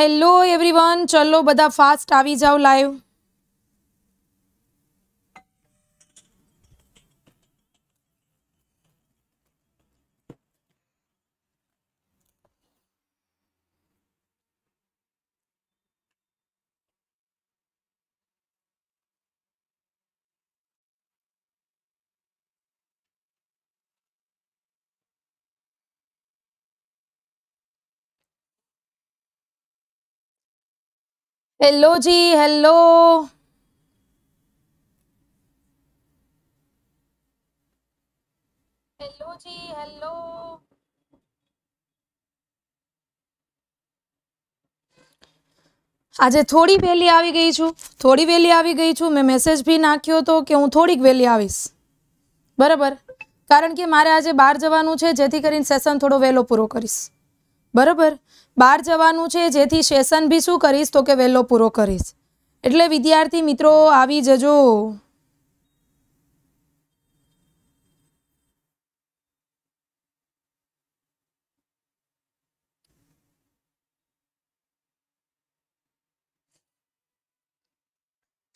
hello everyone ચલો બધા fast આવી જાઓ લાઈવ હેલો જી હેલો હેલો જી હેલો આજે થોડી વહેલી આવી ગઈ છું થોડી વહેલી આવી ગઈ છું મેં મેસેજ બી નાખ્યો હતો કે હું થોડીક વહેલી આવીશ બરાબર કારણ કે મારે આજે બહાર જવાનું છે જેથી કરીને સેશન થોડો વહેલો પૂરો કરીશ બરાબર બહાર જવાનું છે જેથી સેશન બી શું કરીશ તો કે વહેલો પૂરો કરીશ એટલે વિદ્યાર્થી મિત્રો આવી જજો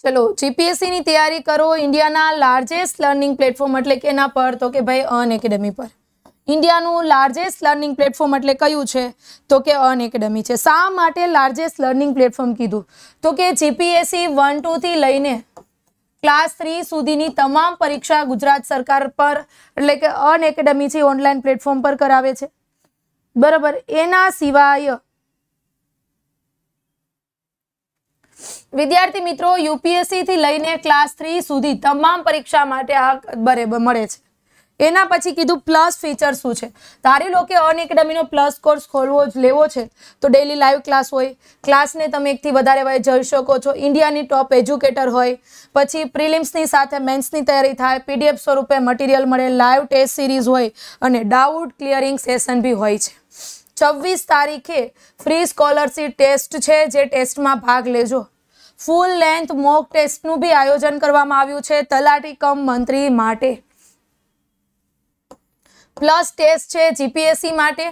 ચલો જીપીએસસીની તૈયારી કરો ઇન્ડિયાના લાર્જેસ્ટ લર્નિંગ પ્લેટફોર્મ એટલે કે એના પર તો કે ભાઈ અન એકેડેમી પર ઇન્ડિયાનું લાર્જેસ્ટ લર્નિંગ પ્લેટફોર્મ એટલે કયું છે તો કે અન એકેડમી છે શા માટે લાર્જેસ્ટ લર્નિંગ પ્લેટફોર્મ કીધું તો કે જીપીએસસી વન ટુથી લઈને ક્લાસ થ્રી સુધીની તમામ પરીક્ષા ગુજરાત સરકાર પર એટલે કે અન એકેડમી છે ઓનલાઈન પ્લેટફોર્મ પર કરાવે છે બરાબર એના સિવાય વિદ્યાર્થી મિત્રો યુપીએસસીથી લઈને ક્લાસ થ્રી સુધી તમામ પરીક્ષા માટે આ બરાબર મળે છે એના પછી કીધું પ્લસ ફીચર શું છે ધારી લો કે અન પ્લસ કોર્સ ખોલવો જ લેવો છે તો ડેલી લાઈવ ક્લાસ હોય ક્લાસને તમે એકથી વધારે વયે જઈ શકો છો ઇન્ડિયાની ટોપ એજ્યુકેટર હોય પછી પ્રિલિમ્સની સાથે મેન્સની તૈયારી થાય પીડીએફ સ્વરૂપે મટીરિયલ મળે લાઈવ ટેસ્ટ સિરીઝ હોય અને ડાઉટ ક્લિયરિંગ સેશન બી હોય છે છવ્વીસ તારીખે ફ્રી સ્કોલરશીપ ટેસ્ટ છે જે ટેસ્ટમાં ભાગ લેજો ફૂલ લેન્થ મોક ટેસ્ટનું બી આયોજન કરવામાં આવ્યું છે તલાટી કમ મંત્રી માટે પ્લસ ટેસ્ટ છે જીપીએસસી માટે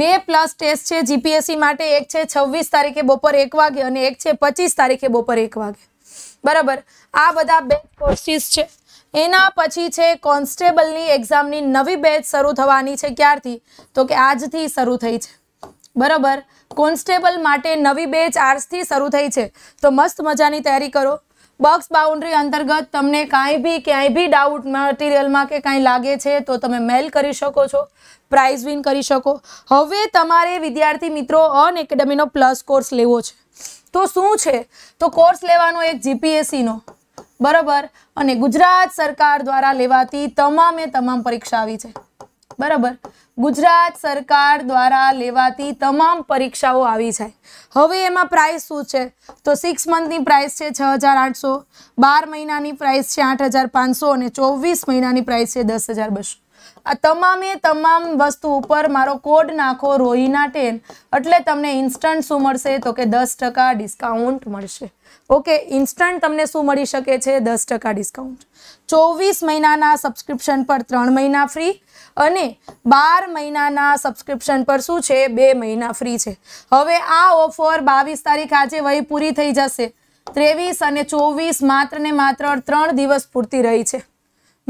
બે પ્લસ ટેસ્ટ છે જીપીએસસી માટે એક છે છવ્વીસ તારીખે બપોર એક વાગે અને એક છે પચીસ તારીખે બપોર એક વાગે બરાબર આ બધા બેચ કોર્સીસ છે એના પછી છે કોન્સ્ટેબલની એક્ઝામની નવી બેચ શરૂ થવાની છે ક્યારથી તો કે આજથી શરૂ થઈ છે બરાબર કોન્સ્ટેબલ માટે નવી બેચ આજથી શરૂ થઈ છે તો મસ્ત મજાની તૈયારી કરો બોક્સ બાઉન્ડ્રી અંતર્ગત તમને કાંઈ બી ક્યાંય બી ડાઉટ મટીરિયલમાં કે કાંઈ લાગે છે તો તમે મેલ કરી શકો છો પ્રાઇઝ વિન કરી શકો હવે તમારે વિદ્યાર્થી મિત્રો અન એકેડમીનો પ્લસ કોર્સ લેવો છે તો શું છે તો કોર્સ લેવાનો એક જીપીએસસીનો બરાબર અને ગુજરાત સરકાર દ્વારા લેવાતી તમામે તમામ પરીક્ષા આવી છે બરાબર ગુજરાત સરકાર દ્વારા લેવાતી તમામ પરીક્ષાઓ આવી જાય હવે એમાં પ્રાઇસ શું છે તો 6 મંથની પ્રાઇસ છે 6800 12 મહિનાની પ્રાઇસ છે 8500 અને 24 મહિનાની પ્રાઇસ છે 10200 આ તમામ એ તમામ વસ્તુ ઉપર મારો કોડ નાખો રોહી ના ટેલ એટલે તમને ઇન્સ્ટન્ટ સુ મળશે તો કે 10% ડિસ્કાઉન્ટ મળશે ઓકે ઇન્સ્ટન્ટ તમને શું મળી શકે છે 10% ડિસ્કાઉન્ટ 24 મહિનાના સબ્સ્ક્રિપ્શન પર 3 મહિના ફ્રી અને બાર મહિનાના સબસ્ક્રિપ્શન પર શું છે બે મહિના ફ્રી છે હવે આ ઓફર બાવીસ તારીખ આજે વહી પૂરી થઈ જશે ત્રેવીસ અને ચોવીસ માત્ર ને માત્ર ત્રણ દિવસ પૂરતી રહી છે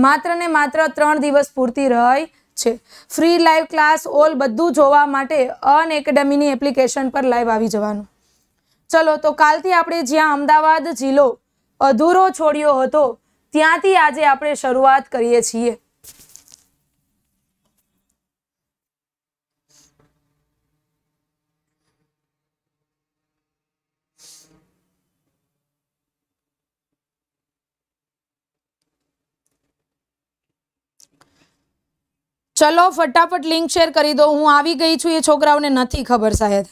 માત્ર ને માત્ર ત્રણ દિવસ પૂરતી રહી છે ફ્રી લાઈવ ક્લાસ ઓલ બધું જોવા માટે અન એકેડમીની એપ્લિકેશન પર લાઈવ આવી જવાનું ચલો તો કાલથી આપણે જ્યાં અમદાવાદ જિલ્લો અધૂરો છોડ્યો હતો ત્યાંથી આજે આપણે શરૂઆત કરીએ છીએ ચલો ફટાફટ લિંક શેર કરી દો હું આવી ગઈ છું એ છોકરાઓને નથી ખબર સાહેબ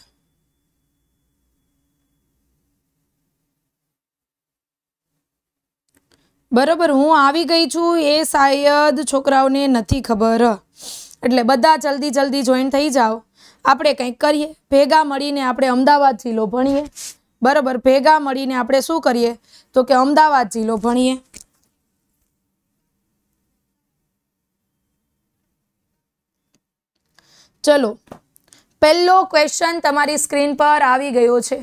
બરોબર હું આવી ગઈ છું એ શાયદ છોકરાઓને નથી ખબર એટલે બધા જલ્દી જલ્દી જોઈન થઈ જાઓ આપણે કંઈક કરીએ ભેગા મળીને આપણે અમદાવાદ જિલ્લો ભણીએ બરાબર ભેગા મળીને આપણે શું કરીએ તો કે અમદાવાદ જિલ્લો ભણીએ ચલો પહેલો ક્વેશ્ચન તમારી સ્ક્રીન પર આવી ગયો છે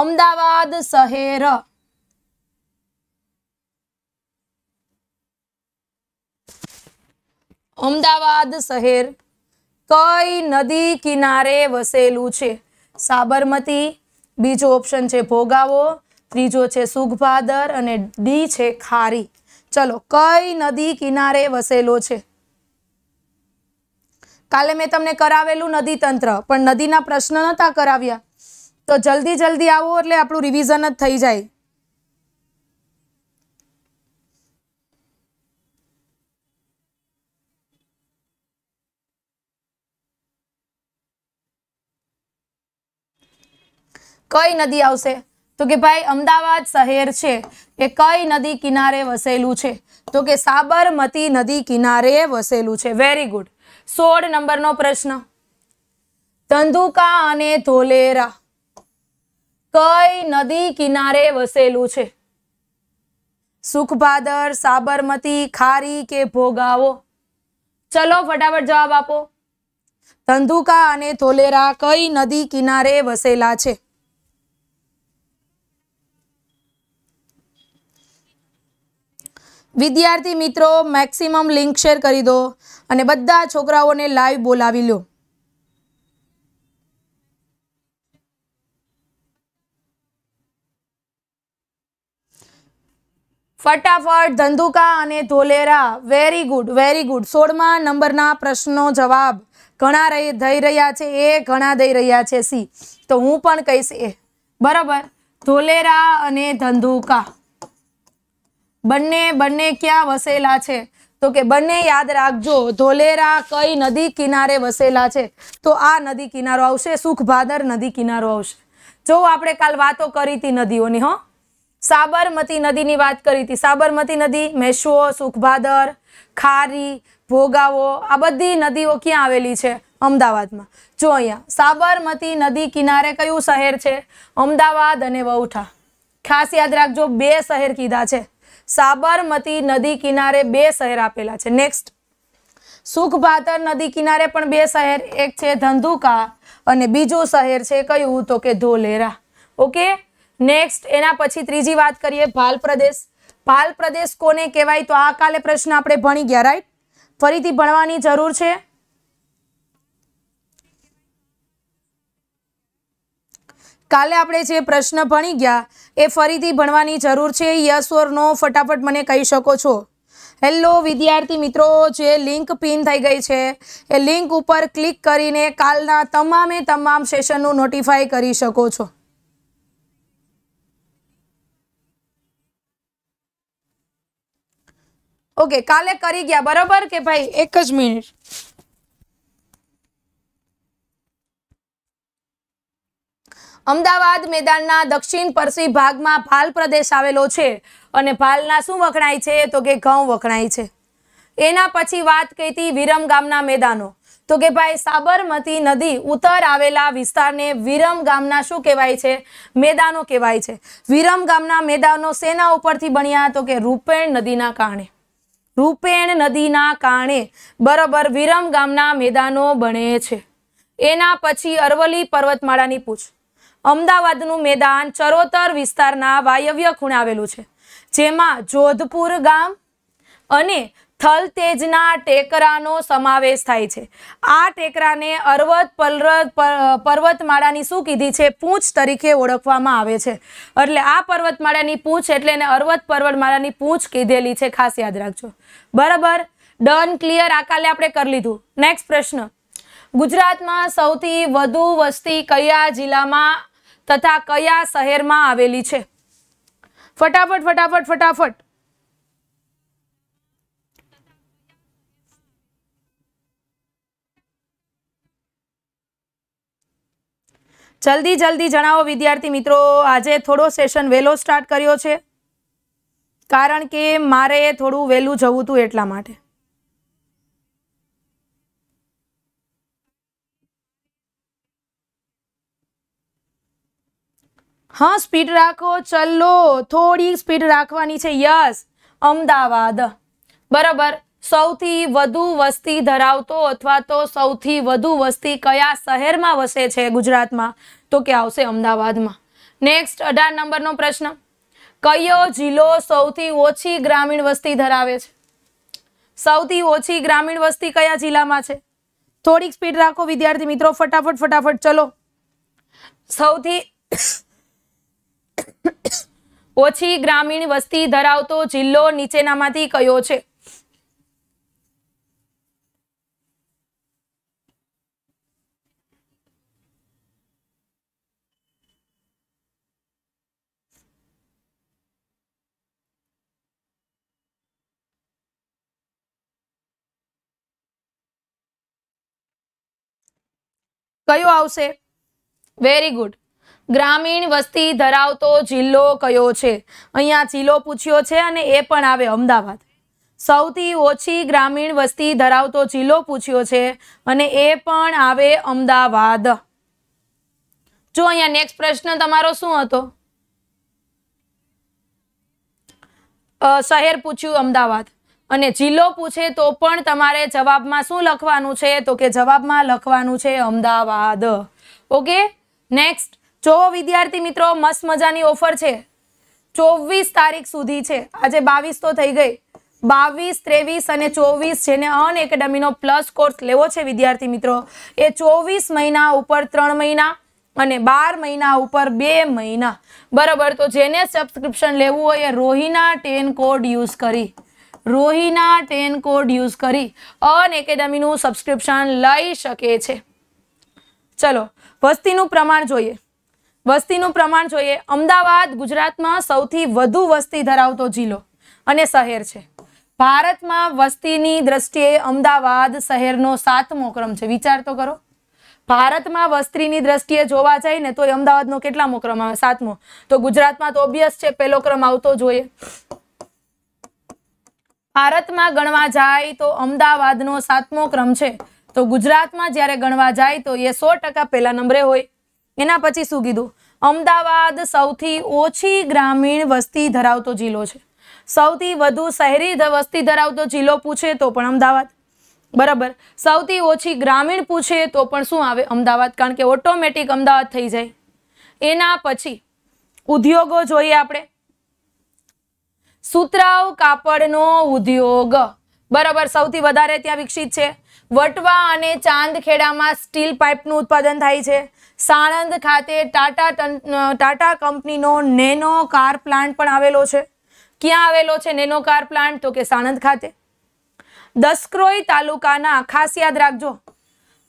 અમદાવાદ શહેર અમદાવાદ શહેર કઈ નદી કિનારે વસેલું છે સાબરમતી બીજો ઓપ્શન છે ભોગાવો ત્રીજો છે સુગભાદર અને ડી છે ખારી ચલો કઈ નદી કિનારે વસેલો છે કાલે મેં તમને કરાવેલું નદી તંત્ર પણ નદીના પ્રશ્ન નતા કરાવ્યા તો જલ્દી જલ્દી આવો એટલે આપણું રિવિઝન જ થઈ જાય કઈ નદી આવશે તો કે ભાઈ અમદાવાદ શહેર છે એ કઈ નદી કિનારે વસેલું છે તો કે સાબરમતી નદી કિનારે વસેલું છે વેરી ગુડ સોળ નંબરનો પ્રશ્ન ધંધુકા અને ધોલેરા કઈ નદી કિનારે વસેલું છે સુખભાદર સાબરમતી ખારી કે ભોગાવો ચલો ફટાફટ જવાબ આપો ધંધુકા અને ધોલેરા કઈ નદી કિનારે વસેલા છે વિદ્યાર્થી મિત્રો મેક્સિમમ લિંક શેર કરી દો અને બધા છોકરાઓને લાઈવ બોલાવી લો ફટાફટ ધંધુકા અને Dholera very good very good સોળમા નંબરના પ્રશ્નનો જવાબ ઘણા થઈ રહ્યા છે એ ઘણા દઈ રહ્યા છે સી તો હું પણ કહીશ એ બરાબર ધોલેરા અને ધંધુકા બંને બંને ક્યાં વસેલા છે તો કે બંને યાદ રાખજો ધોલેરા કઈ નદી કિનારે વસેલા છે તો આ નદી કિનારો આવશે સુખભાદર નદી કિનારો આવશે જો આપણે કાલ વાતો કરી હતી નદીઓની હો સાબરમતી નદીની વાત કરી હતી સાબરમતી નદી મેશવો સુખભાદર ખારી ભોગાવો આ બધી નદીઓ ક્યાં આવેલી છે અમદાવાદમાં જો અહીંયા સાબરમતી નદી કિનારે કયું શહેર છે અમદાવાદ અને વઉઠા ખાસ યાદ રાખજો બે શહેર કીધા છે સાબરમતી નદી કિનારે બે શહેર આપેલા છે નેક્સ્ટ સુખભાદર નદી કિનારે પણ બે શહેર એક છે ધંધુકા અને બીજું શહેર છે કયું તો કે ધોલેરા ઓકે નેક્સ્ટ એના પછી ત્રીજી વાત કરીએ ભાલ પ્રદેશ ભાલ પ્રદેશ કોને કહેવાય તો આ કાલે પ્રશ્ન આપણે ભણી ગયા રાઈટ ફરીથી ભણવાની જરૂર છે કાલે આપણે જે પ્રશ્ન ભણી ગયા એ ફરીથી ભણવાની જરૂર છે યસ ઓર નો ફટાફટ મને કહી શકો છો હેલો વિદ્યાર્થી મિત્રો જે લિંક પિન થઈ ગઈ છે એ લિંક ઉપર ક્લિક કરીને કાલના તમામે તમામ સેશનનું નોટિફાય કરી શકો છો ઓકે કાલે કરી ગયા બરાબર કે ભાઈ એક જ મિનિટ અમદાવાદ મેદાનના દક્ષિણ પરસી ભાગમાં ભાલ પ્રદેશ આવેલો છે અને ભાલના શું વખણાય છે તો કે ઘઉં વખણાય છે એના પછી વાત કહીતી વિરમ ગામના મેદાનો તો કે ભાઈ સાબરમતી નદી ઉત્તર આવેલા વિસ્તારને વિરમ ગામના શું કહેવાય છે મેદાનો કહેવાય છે વિરમ ગામના મેદાનો સેના ઉપરથી બન્યા તો કે રૂપેણ નદીના કારણે રૂપેણ નદીના કારણે બરોબર વિરમ ગામના મેદાનો બને છે એના પછી અરવલી પર્વતમાળાની પૂછ અમદાવાદનું મેદાન ચરોતર વિસ્તારના વાયવ્ય ખૂણે આવેલું છે જેમાં જોધપુર ગામ અને થલતેજના ટેકરાનો સમાવેશ થાય છે આ ટેકરાને અર્વત અરવત પર્વતમાળાની શું કીધી છે પૂંછ તરીકે ઓળખવામાં આવે છે એટલે આ પર્વતમાળાની પૂંછ એટલે એને અર્વત પર્વતમાળાની પૂંછ કીધેલી છે ખાસ યાદ રાખજો બરાબર ડન ક્લિયર આ કાલે આપણે કરી લીધું નેક્સ્ટ પ્રશ્ન ગુજરાતમાં સૌથી વધુ વસ્તી કયા જિલ્લામાં તથા કયા શહેરમાં આવેલી છે ફટાફટ ફટાફટ ફટાફટ જલ્દી જલ્દી જણાવો વિદ્યાર્થી મિત્રો આજે થોડો સેશન વહેલો સ્ટાર્ટ કર્યો છે કારણ કે મારે થોડું વહેલું જવું હતું એટલા માટે હા સ્પીડ રાખો ચલો થોડી સ્પીડ રાખવાની છે યસ અમદાવાદ બરાબર સૌથી વધુ વસ્તી ધરાવતો અથવા તો સૌથી વધુ વસ્તી કયા શહેરમાં વસે છે ગુજરાતમાં તો કે આવશે અમદાવાદમાં નેક્સ્ટ અઢાર નંબરનો પ્રશ્ન કયો જિલ્લો સૌથી ઓછી ગ્રામીણ વસ્તી ધરાવે છે સૌથી ઓછી ગ્રામીણ વસ્તી કયા જિલ્લામાં છે થોડીક સ્પીડ રાખો વિદ્યાર્થી મિત્રો ફટાફટ ફટાફટ ચલો સૌથી ઓછી ગ્રામીણ વસ્તી ધરાવતો જિલ્લો નીચેનામાંથી કયો છે કયો આવશે વેરી ગુડ ગ્રામીણ વસ્તી ધરાવતો જિલ્લો કયો છે અહીંયા જિલ્લો પૂછ્યો છે અને એ પણ આવે અમદાવાદ સૌથી ઓછી ગ્રામીણ વસ્તી ધરાવતો જિલ્લો પૂછ્યો છે અને એ પણ આવે અમદાવાદ જો અહીંયા નેક્સ્ટ પ્રશ્ન તમારો શું હતો શહેર પૂછ્યું અમદાવાદ અને જિલ્લો પૂછે તો પણ તમારે જવાબમાં શું લખવાનું છે તો કે જવાબમાં લખવાનું છે અમદાવાદ ઓકે નેક્સ્ટ જો વિદ્યાર્થી મિત્રો મસ્ત મજાની ઓફર છે ચોવીસ તારીખ સુધી છે આજે બાવીસ તો થઈ ગઈ બાવીસ ત્રેવીસ અને ચોવીસ જેને અન એકેડમીનો પ્લસ કોર્સ લેવો છે વિદ્યાર્થી મિત્રો એ ચોવીસ મહિના ઉપર ત્રણ મહિના અને બાર મહિના ઉપર બે મહિના બરાબર તો જેને સબસ્ક્રિપ્શન લેવું હોય એ રોહિના ટેન કોડ યુઝ કરી રોહિના ટેન કોડ યુઝ કરી અન એકેડમીનું સબસ્ક્રિપ્શન લઈ શકે છે ચલો વસ્તીનું પ્રમાણ જોઈએ વસ્તીનું પ્રમાણ જોઈએ અમદાવાદ ગુજરાતમાં સૌથી વધુ વસ્તી ધરાવતો જિલ્લો અને શહેર છે ભારતમાં વસ્તીની દ્રષ્ટિએ અમદાવાદ શહેરનો સાતમો ક્રમ છે વિચાર તો કરો ભારતમાં વસ્તીની દ્રષ્ટિએ જોવા જાય ને તો અમદાવાદનો કેટલામો ક્રમ આવે સાતમો તો ગુજરાતમાં તો ઓબ્વિયસ છે પહેલો ક્રમ આવતો જોઈએ ભારતમાં ગણવા જાય તો અમદાવાદનો સાતમો ક્રમ છે તો ગુજરાતમાં જ્યારે ગણવા જાય તો એ સો ટકા પહેલા નંબરે હોય એના પછી શું કીધું અમદાવાદ સૌથી ઓછી ગ્રામીણ વસ્તી ધરાવતો જિલ્લો છે સૌથી વધુ શહેરી વસ્તી ધરાવતો જિલ્લો પૂછે તો પણ અમદાવાદ બરાબર સૌથી ઓછી ગ્રામીણ પૂછે તો પણ શું આવે અમદાવાદ કારણ કે ઓટોમેટિક અમદાવાદ થઈ જાય એના પછી ઉદ્યોગો જોઈએ આપણે સુતરાવ કાપડનો ઉદ્યોગ બરાબર સૌથી વધારે ત્યાં વિકસિત છે વટવા અને ચાંદખેડામાં સ્ટીલ પાઇપનું ઉત્પાદન થાય છે સાણંદ ખાતે ટાટા ટાટા કંપનીનો નેનો કાર પ્લાન્ટ પણ આવેલો છે ક્યાં આવેલો છે નેનો કાર પ્લાન્ટ તો કે સાણંદ ખાતે દસક્રોઈ તાલુકાના ખાસ યાદ રાખજો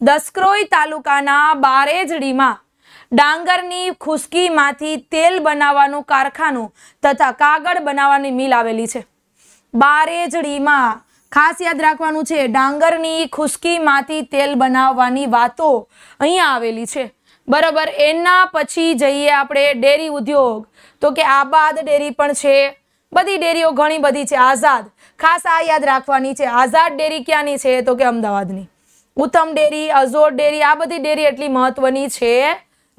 દસક્રોઈ તાલુકાના બારેજડીમાં ડાંગરની ખુશ્કીમાંથી તેલ બનાવવાનું કારખાનું તથા કાગળ બનાવવાની મિલ આવેલી છે બારેજડીમાં ખાસ યાદ રાખવાનું છે ડાંગરની ખુશ્કીમાંથી તેલ બનાવવાની વાતો અહીંયા આવેલી છે બરોબર એના પછી જઈએ આપણે ડેરી ઉદ્યોગ તો કે આબાદ ડેરી પણ છે બધી ડેરીઓ ઘણી બધી છે આઝાદ ખાસ આ યાદ રાખવાની છે આઝાદ ડેરી ક્યાંની છે તો કે અમદાવાદની ઉત્તમ ડેરી અઝોર ડેરી આ બધી ડેરી એટલી મહત્વની છે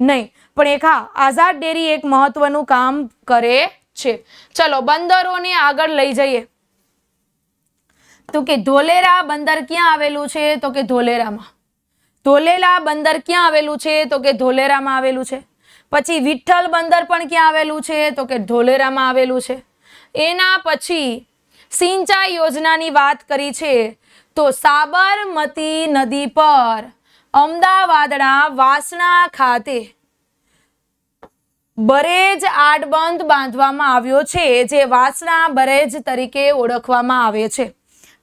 નહીં પણ એક હા આઝાદ ડેરી એક મહત્વનું કામ કરે છે ચલો બંદરોને આગળ લઈ જઈએ તો કે ધોલેરા બંદર ક્યાં આવેલું છે તો કે ધોલેરામાં ધોલેલા બંદર ક્યાં આવેલું છે તો કે ધોલેરામાં આવેલું છે પછી વિઠ્ઠલ બંદર પણ ક્યાં આવેલું છે તો કે ધોલેરામાં આવેલું છે એના પછી સિંચાઈ યોજનાની વાત કરી છે તો સાબરમતી નદી પર અમદાવાદના વાસણા ખાતે બરેજ આડબંધ બાંધવામાં આવ્યો છે જે વાસણા બરેજ તરીકે ઓળખવામાં આવે છે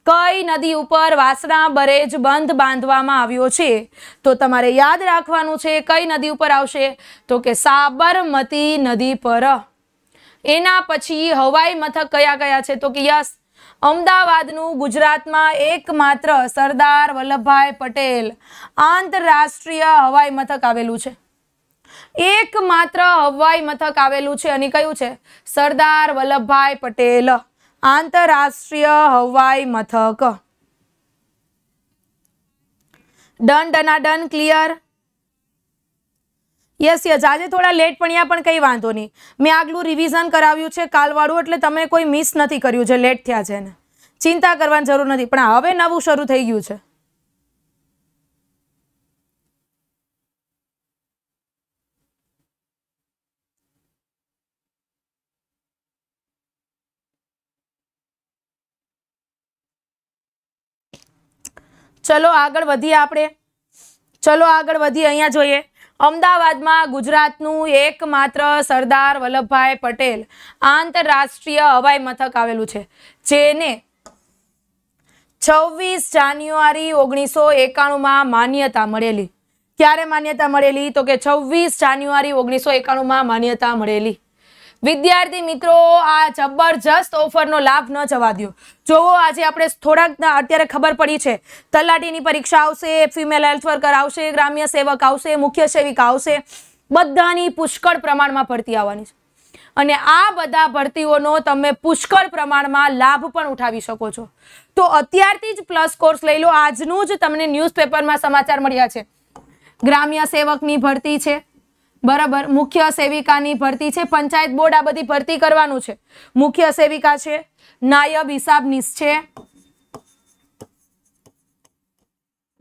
કઈ નદી ઉપર વાસણા બરેજ બંધ બાંધવામાં આવ્યો છે તો તમારે યાદ રાખવાનું છે કઈ નદી ઉપર આવશે તો કે સાબરમતી નદી પર એના પછી હવાઈ મથક કયા કયા છે તો કે યસ અમદાવાદનું ગુજરાતમાં એકમાત્ર સરદાર વલ્લભભાઈ પટેલ આંતરરાષ્ટ્રીય હવાઈ મથક આવેલું છે એકમાત્ર હવાઈ મથક આવેલું છે અને કયું છે સરદાર વલ્લભભાઈ પટેલ આંતરરાષ્ટ્રીય હવાઈ મથક done done clear yes yes આજે થોડા લેટ પણ્યા પણ કંઈ વાંધો નહીં મેં આગલું રિવિઝન કરાવ્યું છે કાલવાળું એટલે તમે કોઈ મિસ નથી કર્યું જે લેટ થયા છે ને ચિંતા કરવાની જરૂર નથી પણ હવે નવું શરૂ થઈ ગયું છે ચલો આગળ વધીએ આપણે ચલો આગળ વધીએ અહીંયા જોઈએ અમદાવાદમાં ગુજરાતનું એકમાત્ર સરદાર વલ્લભભાઈ પટેલ આંતરરાષ્ટ્રીય હવાઈ મથક આવેલું છે જેને છવ્વીસ જાન્યુઆરી ઓગણીસો એકાણુંમાં માન્યતા મળેલી ક્યારે માન્યતા મળેલી તો કે છવ્વીસ જાન્યુઆરી ઓગણીસો એકાણુંમાં માન્યતા મળેલી વિદ્યાર્થી મિત્રો આ જબરજસ્ત ઓફરનો લાભ ન જવા દો જોવો આજે આપણે થોડાક અત્યારે ખબર પડી છે તલાટીની પરીક્ષા આવશે ફિમેલ હેલ્થ વર્કર આવશે ગ્રામ્ય સેવક આવશે મુખ્ય સેવિકા આવશે બધાની પુષ્કળ પ્રમાણમાં ભરતી આવવાની છે અને આ બધા ભરતીઓનો તમે પુષ્કળ પ્રમાણમાં લાભ પણ ઉઠાવી શકો છો તો અત્યારથી જ પ્લસ કોર્સ લઈ લો આજનું જ તમને ન્યૂઝપેપરમાં સમાચાર મળ્યા છે ગ્રામ્ય સેવકની ભરતી છે બરાબર મુખ્ય સેવિકાની ભરતી છે પંચાયત બોર્ડ આ બધી ભરતી કરવાનું છે મુખ્ય સેવિકા છે નાયબ હિસાબ છે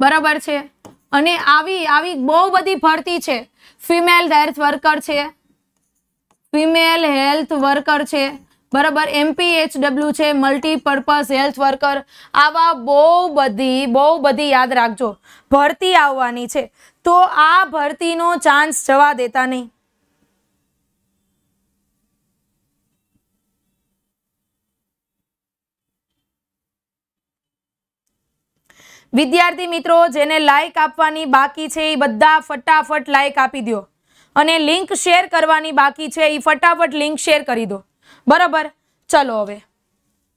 બરાબર છે અને આવી આવી બહુ બધી ભરતી છે ફિમેલ હેલ્થ વર્કર છે ફિમેલ હેલ્થ વર્કર છે બરાબર એમપીએચડબલ્યુ છે મલ્ટીપર્પઝ હેલ્થ વર્કર આવા બહુ બધી બહુ બધી યાદ રાખજો ભરતી આવવાની છે તો આ ભરતીનો ચાન્સ જવા દેતા નહીં વિદ્યાર્થી મિત્રો જેને લાઇક આપવાની બાકી છે એ બધા ફટાફટ લાઇક આપી દો અને લિંક શેર કરવાની બાકી છે એ ફટાફટ લિંક શેર કરી દો બરાબર ચલો હવે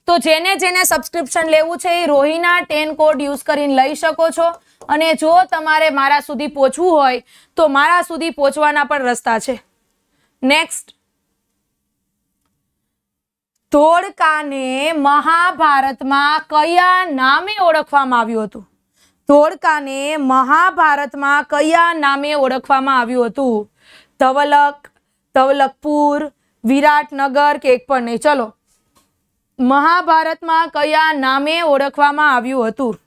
તો જેને જેને સબસ્ક્રિપ્શન લેવું છે એ રોહિના ટેન કોડ યુઝ કરીને લઈ શકો છો અને જો તમારે મારા સુધી પહોંચવું હોય તો મારા સુધી પહોંચવાના પણ રસ્તા છે નેક્સ્ટ ધોળકાને મહાભારતમાં કયા નામે ઓળખવામાં આવ્યું હતું ધોળકાને મહાભારતમાં કયા નામે ઓળખવામાં આવ્યું હતું ધવલક ધવલકપુર વિરાટનગર કે એક પણ નહીં ચલો મહાભારતમાં કયા નામે ઓળખવામાં આવ્યું હતું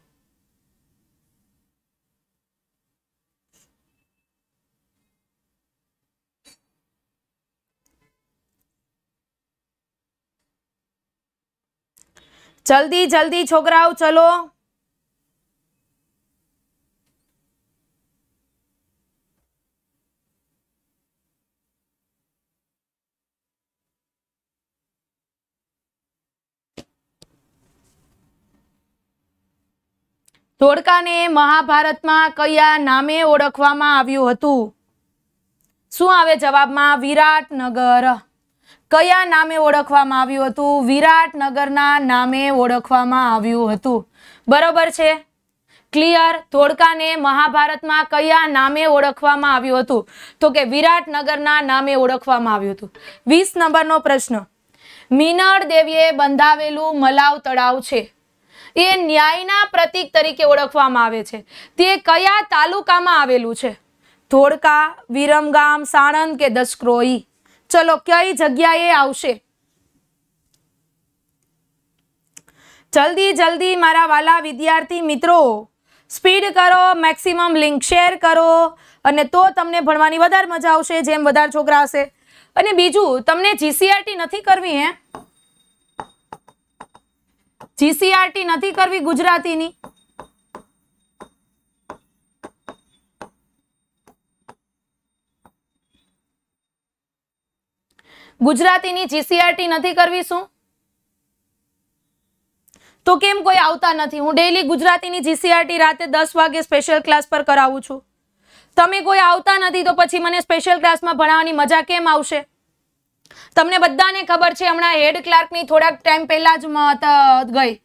જલ્દી જલ્દી છોકરાઓ ચલો ધોળકાને મહાભારતમાં કયા નામે ઓળખવામાં આવ્યું હતું શું આવે જવાબમાં વિરાટનગર કયા નામે ઓળખવામાં આવ્યું હતું વિરાટનગરના નામે ઓળખવામાં આવ્યું હતું બરોબર છે ક્લિયર ધોળકાને મહાભારતમાં કયા નામે ઓળખવામાં આવ્યું હતું તો કે વિરાટનગરના નામે ઓળખવામાં આવ્યું હતું વીસ નંબરનો પ્રશ્ન મીનળ દેવીએ બંધાવેલું મલાવ તળાવ છે એ ન્યાયના પ્રતિક તરીકે ઓળખવામાં આવે છે તે કયા તાલુકામાં આવેલું છે ધોળકા વિરમગામ સાણંદ કે દસક્રોઈ ચલો કઈ જગ્યાએ આવશે જલ્દી જલ્દી મારા વાલા વિદ્યાર્થી મિત્રો સ્પીડ કરો મેક્સિમમ લિંક શેર કરો અને તો તમને ભણવાની વધારે મજા આવશે જેમ વધારે છોકરા હશે અને બીજું તમને જીસીઆરટી e નથી કરવી હે જીસીઆરટી નથી કરવી ગુજરાતીની ગુજરાતીની જીસીઆરટી નથી કરવી શું તો કેમ કોઈ આવતા નથી હું ડેલી ગુજરાતીની જીસીઆરટી રાતે દસ વાગે સ્પેશિયલ ક્લાસ પર કરાવું છું તમે કોઈ આવતા નથી તો પછી મને સ્પેશિયલ ક્લાસમાં ભણાવવાની મજા કેમ આવશે તમને બધાને ખબર છે હમણાં હેડ ક્લાર્કની થોડાક ટાઈમ પહેલાં જ મત ગઈ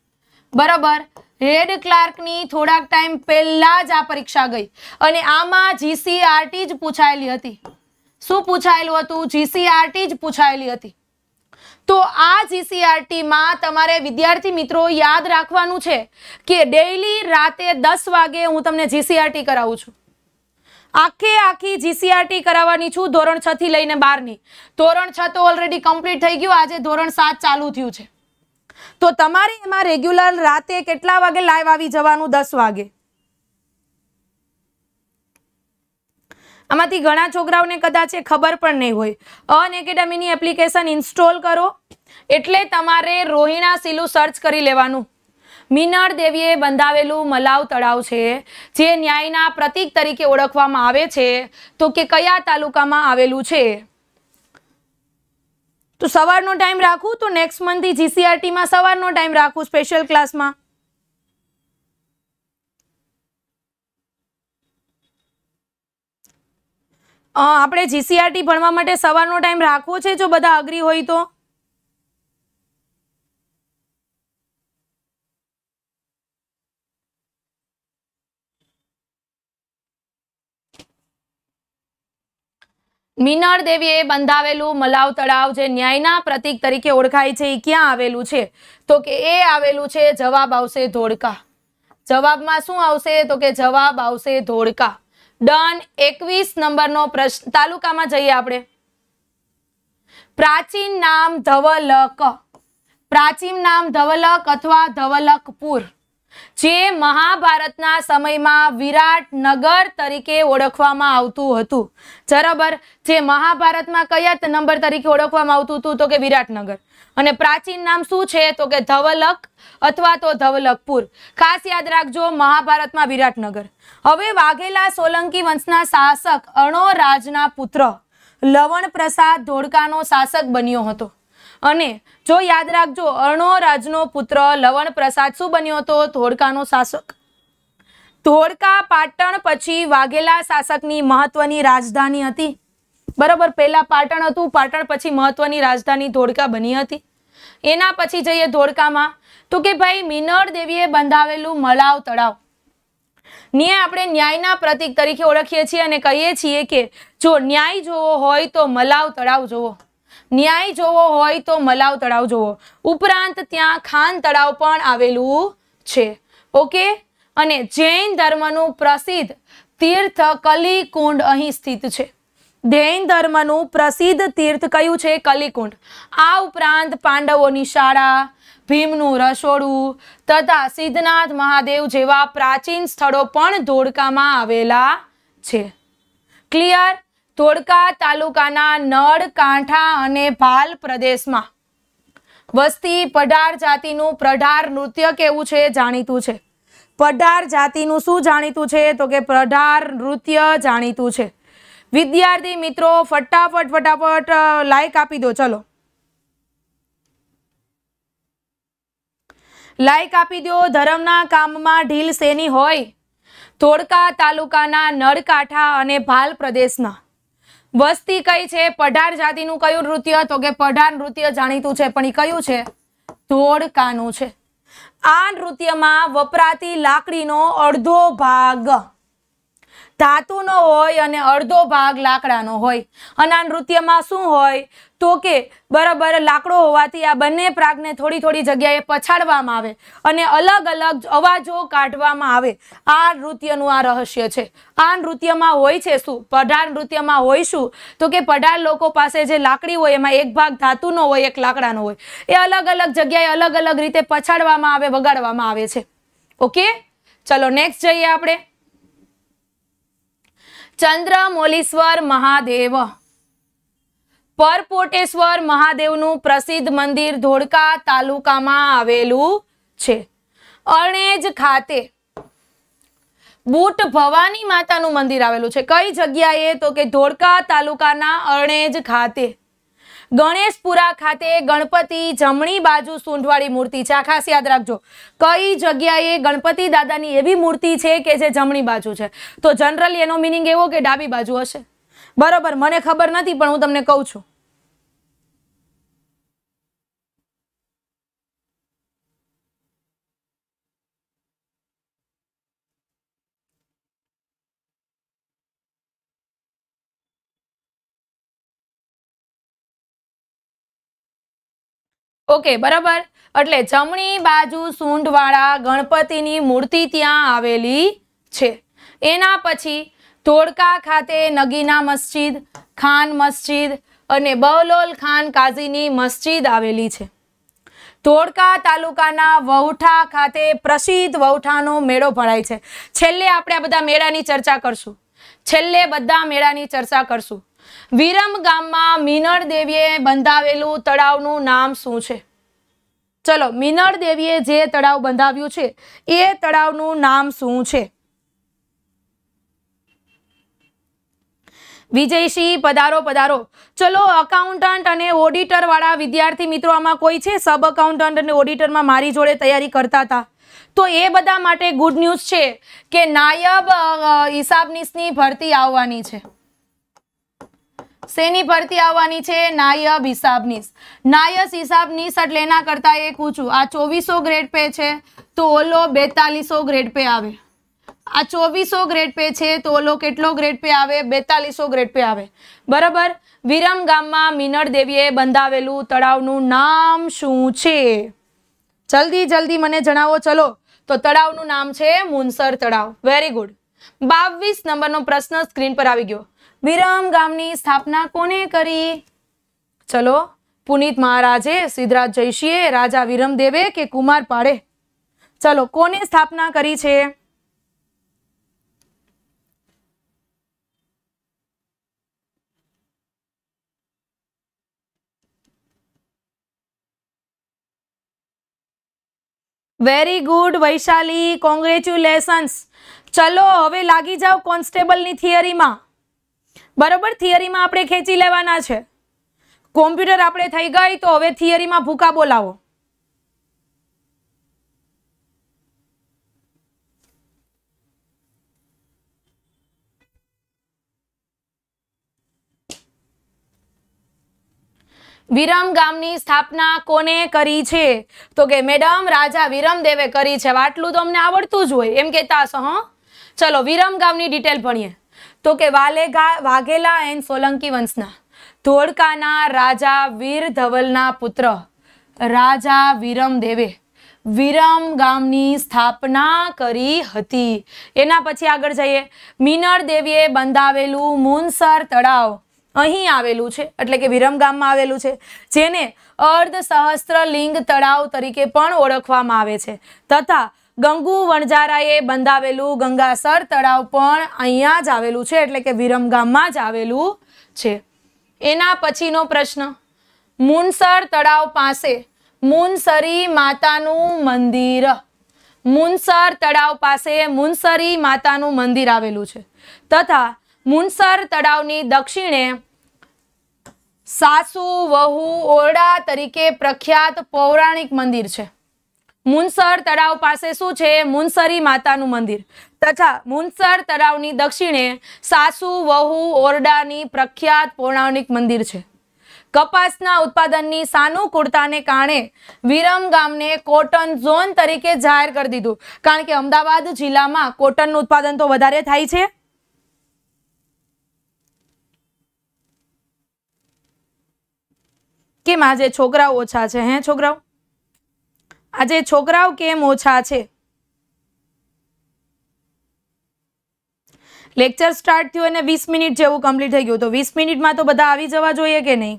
બરાબર હેડ ક્લાર્કની થોડાક ટાઈમ પહેલાં જ આ પરીક્ષા ગઈ અને આમાં જીસીઆરટી e જ પૂછાયેલી હતી શું પૂછાયેલું હતું જીસીઆરટી e જ પૂછાયેલી હતી તો આ જીસીઆરટીમાં e તમારે વિદ્યાર્થી મિત્રો યાદ રાખવાનું છે કે ડેઈલી રાતે દસ વાગે હું તમને જીસીઆરટી કરાવું છું આખે આખી જીસીઆરટી કરાવવાની છું ધોરણ છ થી લઈને બારની ધોરણ છ તો ઓલરેડી કમ્પ્લીટ થઈ ગયું આજે ધોરણ સાત ચાલુ થયું છે તો તમારે એમાં રેગ્યુલર રાતે કેટલા વાગે લાઈવ આવી જવાનું દસ વાગે આમાંથી ઘણા છોકરાઓને કદાચ ખબર પણ નહીં હોય અન એપ્લિકેશન ઇન્સ્ટોલ કરો એટલે તમારે રોહિણા સિલુ સર્ચ કરી લેવાનું મિનળ દેવીએ બંધાવેલું મલાવ તળાવ છે જે ન્યાયના પ્રતિક તરીકે ઓળખવામાં આવે છે તો કે કયા તાલુકામાં આવેલું છે તો સવારનો ટાઈમ રાખું તો નેક્સ્ટ મંથથી જીસીઆરટીમાં સવારનો ટાઈમ રાખું સ્પેશિયલ ક્લાસમાં આપણે જીસીઆરટી ભણવા માટે સવારનો ટાઈમ રાખવો છે જો બધા અગ્રી હોય તો મિનળ દેવીએ બંધાવેલું મલાવ તળાવ જે ન્યાયના પ્રતીક તરીકે ઓળખાય છે એ ક્યાં આવેલું છે તો કે એ આવેલું છે જવાબ આવશે ધોળકા જવાબમાં શું આવશે તો કે જવાબ આવશે ધોળકા ડન એકવીસ નંબરનો પ્રશ્ન તાલુકામાં જઈએ આપણે પ્રાચીન નામ ધવલક પ્રાચીન નામ ધવલક અથવા ધવલકપુર જે મહાભારતના સમયમાં વિરાટનગર તરીકે ઓળખવામાં આવતું હતું બરાબર જે મહાભારતમાં કયા નંબર તરીકે ઓળખવામાં આવતું હતું તો કે વિરાટનગર અને પ્રાચીન નામ શું છે તો કે ધવલક અથવા તો ધવલકપુર ખાસ યાદ રાખજો મહાભારતમાં વિરાટનગર હવે વાઘેલા સોલંકી વંશના શાસક અણો રાજના પુત્ર લવણ પ્રસાદ ધોળકાનો શાસક બન્યો હતો અને જો યાદ રાખજો અર્ણોરાજનો પુત્ર લવણ પ્રસાદ શું બન્યો હતો ધોળકાનો શાસક ધોળકા પાટણ પછી વાઘેલા શાસકની મહત્વની રાજધાની હતી બરાબર પહેલા પાટણ હતું પાટણ પછી મહત્વની રાજધાની ધોળકા બની હતી એના પછી જઈએ ધોળકામાં તો કે ભાઈ મિનર દેવીએ બંધાવેલું મલાવ તળાવ ને આપણે ન્યાયના પ્રતીક તરીકે ઓળખીએ છીએ અને કહીએ છીએ કે જો ન્યાય જોવો હોય તો મલાવ તળાવ જોવો ન્યાય જોવો હોય તો મલાવ તળાવ જોવો ઉપરાંત ત્યાં ખાન તળાવ પણ આવેલું છે ઓકે અને જૈન ધર્મનું પ્રસિદ્ધ તીર્થ કલીકુંડ અહીં સ્થિત છે જૈન ધર્મનું પ્રસિદ્ધ તીર્થ કયું છે કલીકુંડ આ ઉપરાંત પાંડવોની શાળા ભીમનું રસોડું તથા સિદ્ધનાથ મહાદેવ જેવા પ્રાચીન સ્થળો પણ ધોળકામાં આવેલા છે ક્લિયર ધોળકા તાલુકાના નળ કાંઠા અને ભાલ પ્રદેશમાં વસ્તી પઢાર જાતિનું પ્રઢાર નૃત્ય કેવું છે જાણીતું છે પઢાર જાતિનું શું જાણીતું છે તો કે પ્રઢાર નૃત્ય જાણીતું છે વિદ્યાર્થી મિત્રો ફટાફટ ફટાફટ લાઈક આપી દો ચલો લાઈક આપી દો ધરમના કામમાં ઢીલ શેની હોય ધોળકા તાલુકાના નળકાંઠા અને ભાલ પ્રદેશના વસ્તી કઈ છે પઢાર જાતિનું કયું નૃત્ય તો કે પઢાર નૃત્ય જાણીતું છે પણ એ કયું છે ધોળકાનું છે આ નૃત્યમાં વપરાતી લાકડીનો અડધો ભાગ ધાતુનો હોય અને અડધો ભાગ લાકડાનો હોય અને આ નૃત્યમાં શું હોય તો કે બરાબર લાકડો હોવાથી આ બંને પ્રાગને થોડી થોડી જગ્યાએ પછાડવામાં આવે અને અલગ અલગ અવાજો કાઢવામાં આવે આ નૃત્યનું આ રહસ્ય છે આ નૃત્યમાં હોય છે શું પઢાર નૃત્યમાં હોય શું તો કે પઢાર લોકો પાસે જે લાકડી હોય એમાં એક ભાગ ધાતુનો હોય એક લાકડાનો હોય એ અલગ અલગ જગ્યાએ અલગ અલગ રીતે પછાડવામાં આવે વગાડવામાં આવે છે ઓકે ચલો નેક્સ્ટ જઈએ આપણે ચંદ્ર ચંદ્રમોલીશ્વર મહાદેવ પરપોટેશ્વર મહાદેવનું પ્રસિદ્ધ મંદિર ધોળકા તાલુકામાં આવેલું છે અણેજ ખાતે બુટ ભવાની માતાનું મંદિર આવેલું છે કઈ જગ્યાએ તો કે ધોળકા તાલુકાના અણેજ ખાતે ગણેશપુરા ખાતે ગણપતિ જમણી બાજુ સૂંઢવાળી મૂર્તિ છે આ ખાસ યાદ રાખજો કઈ જગ્યાએ ગણપતિ દાદાની એવી મૂર્તિ છે કે જે જમણી બાજુ છે તો જનરલી એનો મિનિંગ એવો કે ડાબી બાજુ હશે બરોબર મને ખબર નથી પણ હું તમને કહું છું ઓકે બરાબર એટલે જમણી બાજુ સૂંઢવાળા ગણપતિની મૂર્તિ ત્યાં આવેલી છે એના પછી ધોળકા ખાતે નગીના મસ્જિદ ખાન મસ્જિદ અને બહલોલ ખાન કાઝીની મસ્જિદ આવેલી છે ધોળકા તાલુકાના વૌઠા ખાતે પ્રસિદ્ધ વૌઠાનો મેળો ભરાય છે છેલ્લે આપણે આ બધા મેળાની ચર્ચા કરશું છેલ્લે બધા મેળાની ચર્ચા કરશું વિરમ ગામમાં મીનળ દેવીએ બંધાવેલું તળાવનું નામ શું છે ચલો મીનળ દેવીએ જે તળાવ બંધાવ્યું છે એ તળાવનું નામ શું છે વિજયસિંહ પધારો પધારો ચલો અકાઉન્ટન્ટ અને ઓડિટરવાળા વિદ્યાર્થી મિત્રો આમાં કોઈ છે સબ અકાઉન્ટન્ટ અને ઓડિટરમાં મારી જોડે તૈયારી કરતા હતા તો એ બધા માટે ગુડ ન્યૂઝ છે કે નાયબ હિસાબનીશની ભરતી આવવાની છે શેની ભરતી આવવાની છે નાયબ હિસાબનીસ નાયસ હિસાબનીસ એટલે એના કરતાં એક ઊંચું આ ચોવીસો ગ્રેડ પે છે તો ઓલો બેતાલીસો ગ્રેડ પે આવે આ ચોવીસો ગ્રેડ પે છે તો ઓલો કેટલો ગ્રેડ પે આવે બેતાલીસો ગ્રેડ પે આવે બરાબર વિરમ ગામમાં મિનળ દેવીએ બંધાવેલું તળાવનું નામ શું છે જલ્દી જલ્દી મને જણાવો ચલો તો તળાવનું નામ છે મુનસર તળાવ વેરી ગુડ બાવીસ નંબરનો પ્રશ્ન સ્ક્રીન પર આવી ગયો વિરમ ગામની સ્થાપના કોને કરી ચલો પુનિત મહારાજે સિદ્ધરાજ જયસિંહે રાજા વિરમદેવે કે કુમાર પાડે ચલો કોને સ્થાપના કરી છે વેરી ગુડ વૈશાલી કોંગ્રેચ્યુલેશન્સ ચલો હવે લાગી જાઓ કોન્સ્ટેબલની થિયરીમાં બરોબર થિયરીમાં આપણે ખેંચી લેવાના છે કોમ્પ્યુટર આપણે થઈ ગઈ તો હવે થિયરીમાં ભૂકા બોલાવો વિરમ ગામની સ્થાપના કોને કરી છે તો કે મેડમ રાજા વિરમદેવે કરી છે આટલું તો અમને આવડતું જ હોય એમ કહેતા હશો હં ચલો વિરમ ગામની ડિટેલ ભણીએ તો કે વાલેગા વાઘેલા એન સોલંકી વંશના ધોળકાના રાજા વીર ધવલના પુત્ર રાજા વિરમ દેવે વિરમ ગામની સ્થાપના કરી હતી એના પછી આગળ જઈએ મિનર દેવીએ બંધાવેલું મુનસર તળાવ અહીં આવેલું છે એટલે કે વિરમ ગામમાં આવેલું છે જેને અર્ધ સહસ્ત્ર લિંગ તળાવ તરીકે પણ ઓળખવામાં આવે છે તથા ગંગુ વણજારાએ બંધાવેલું ગંગાસર તળાવ પણ અહીંયા જ આવેલું છે એટલે કે વિરમગામમાં જ આવેલું છે એના પછીનો પ્રશ્ન મુનસર તળાવ પાસે મુનસરી માતાનું મંદિર મુનસર તળાવ પાસે મુનસરી માતાનું મંદિર આવેલું છે તથા મુનસર તળાવની દક્ષિણે સાસુ વહુ ઓરડા તરીકે પ્રખ્યાત પૌરાણિક મંદિર છે મુનસર તળાવ પાસે શું છે મુનસરી માતાનું મંદિર તથા મુનસર તળાવની દક્ષિણે સાસુ વહુ ઓરડાની પ્રખ્યાત પૌરાણિક મંદિર છે કપાસના ઉત્પાદનની સાનુકૂળતાને કારણે વિરમ ગામને કોટન ઝોન તરીકે જાહેર કરી દીધું કારણ કે અમદાવાદ જિલ્લામાં કોટનનું ઉત્પાદન તો વધારે થાય છે કેમ આજે છોકરાઓ ઓછા છે હે છોકરાઓ આજે છોકરાઓ કેમ ઓછા છે લેક્ચર સ્ટાર્ટ થયું અને વીસ મિનિટ જેવું કમ્પ્લીટ થઈ ગયું તો વીસ મિનિટમાં તો બધા આવી જવા જોઈએ કે નહીં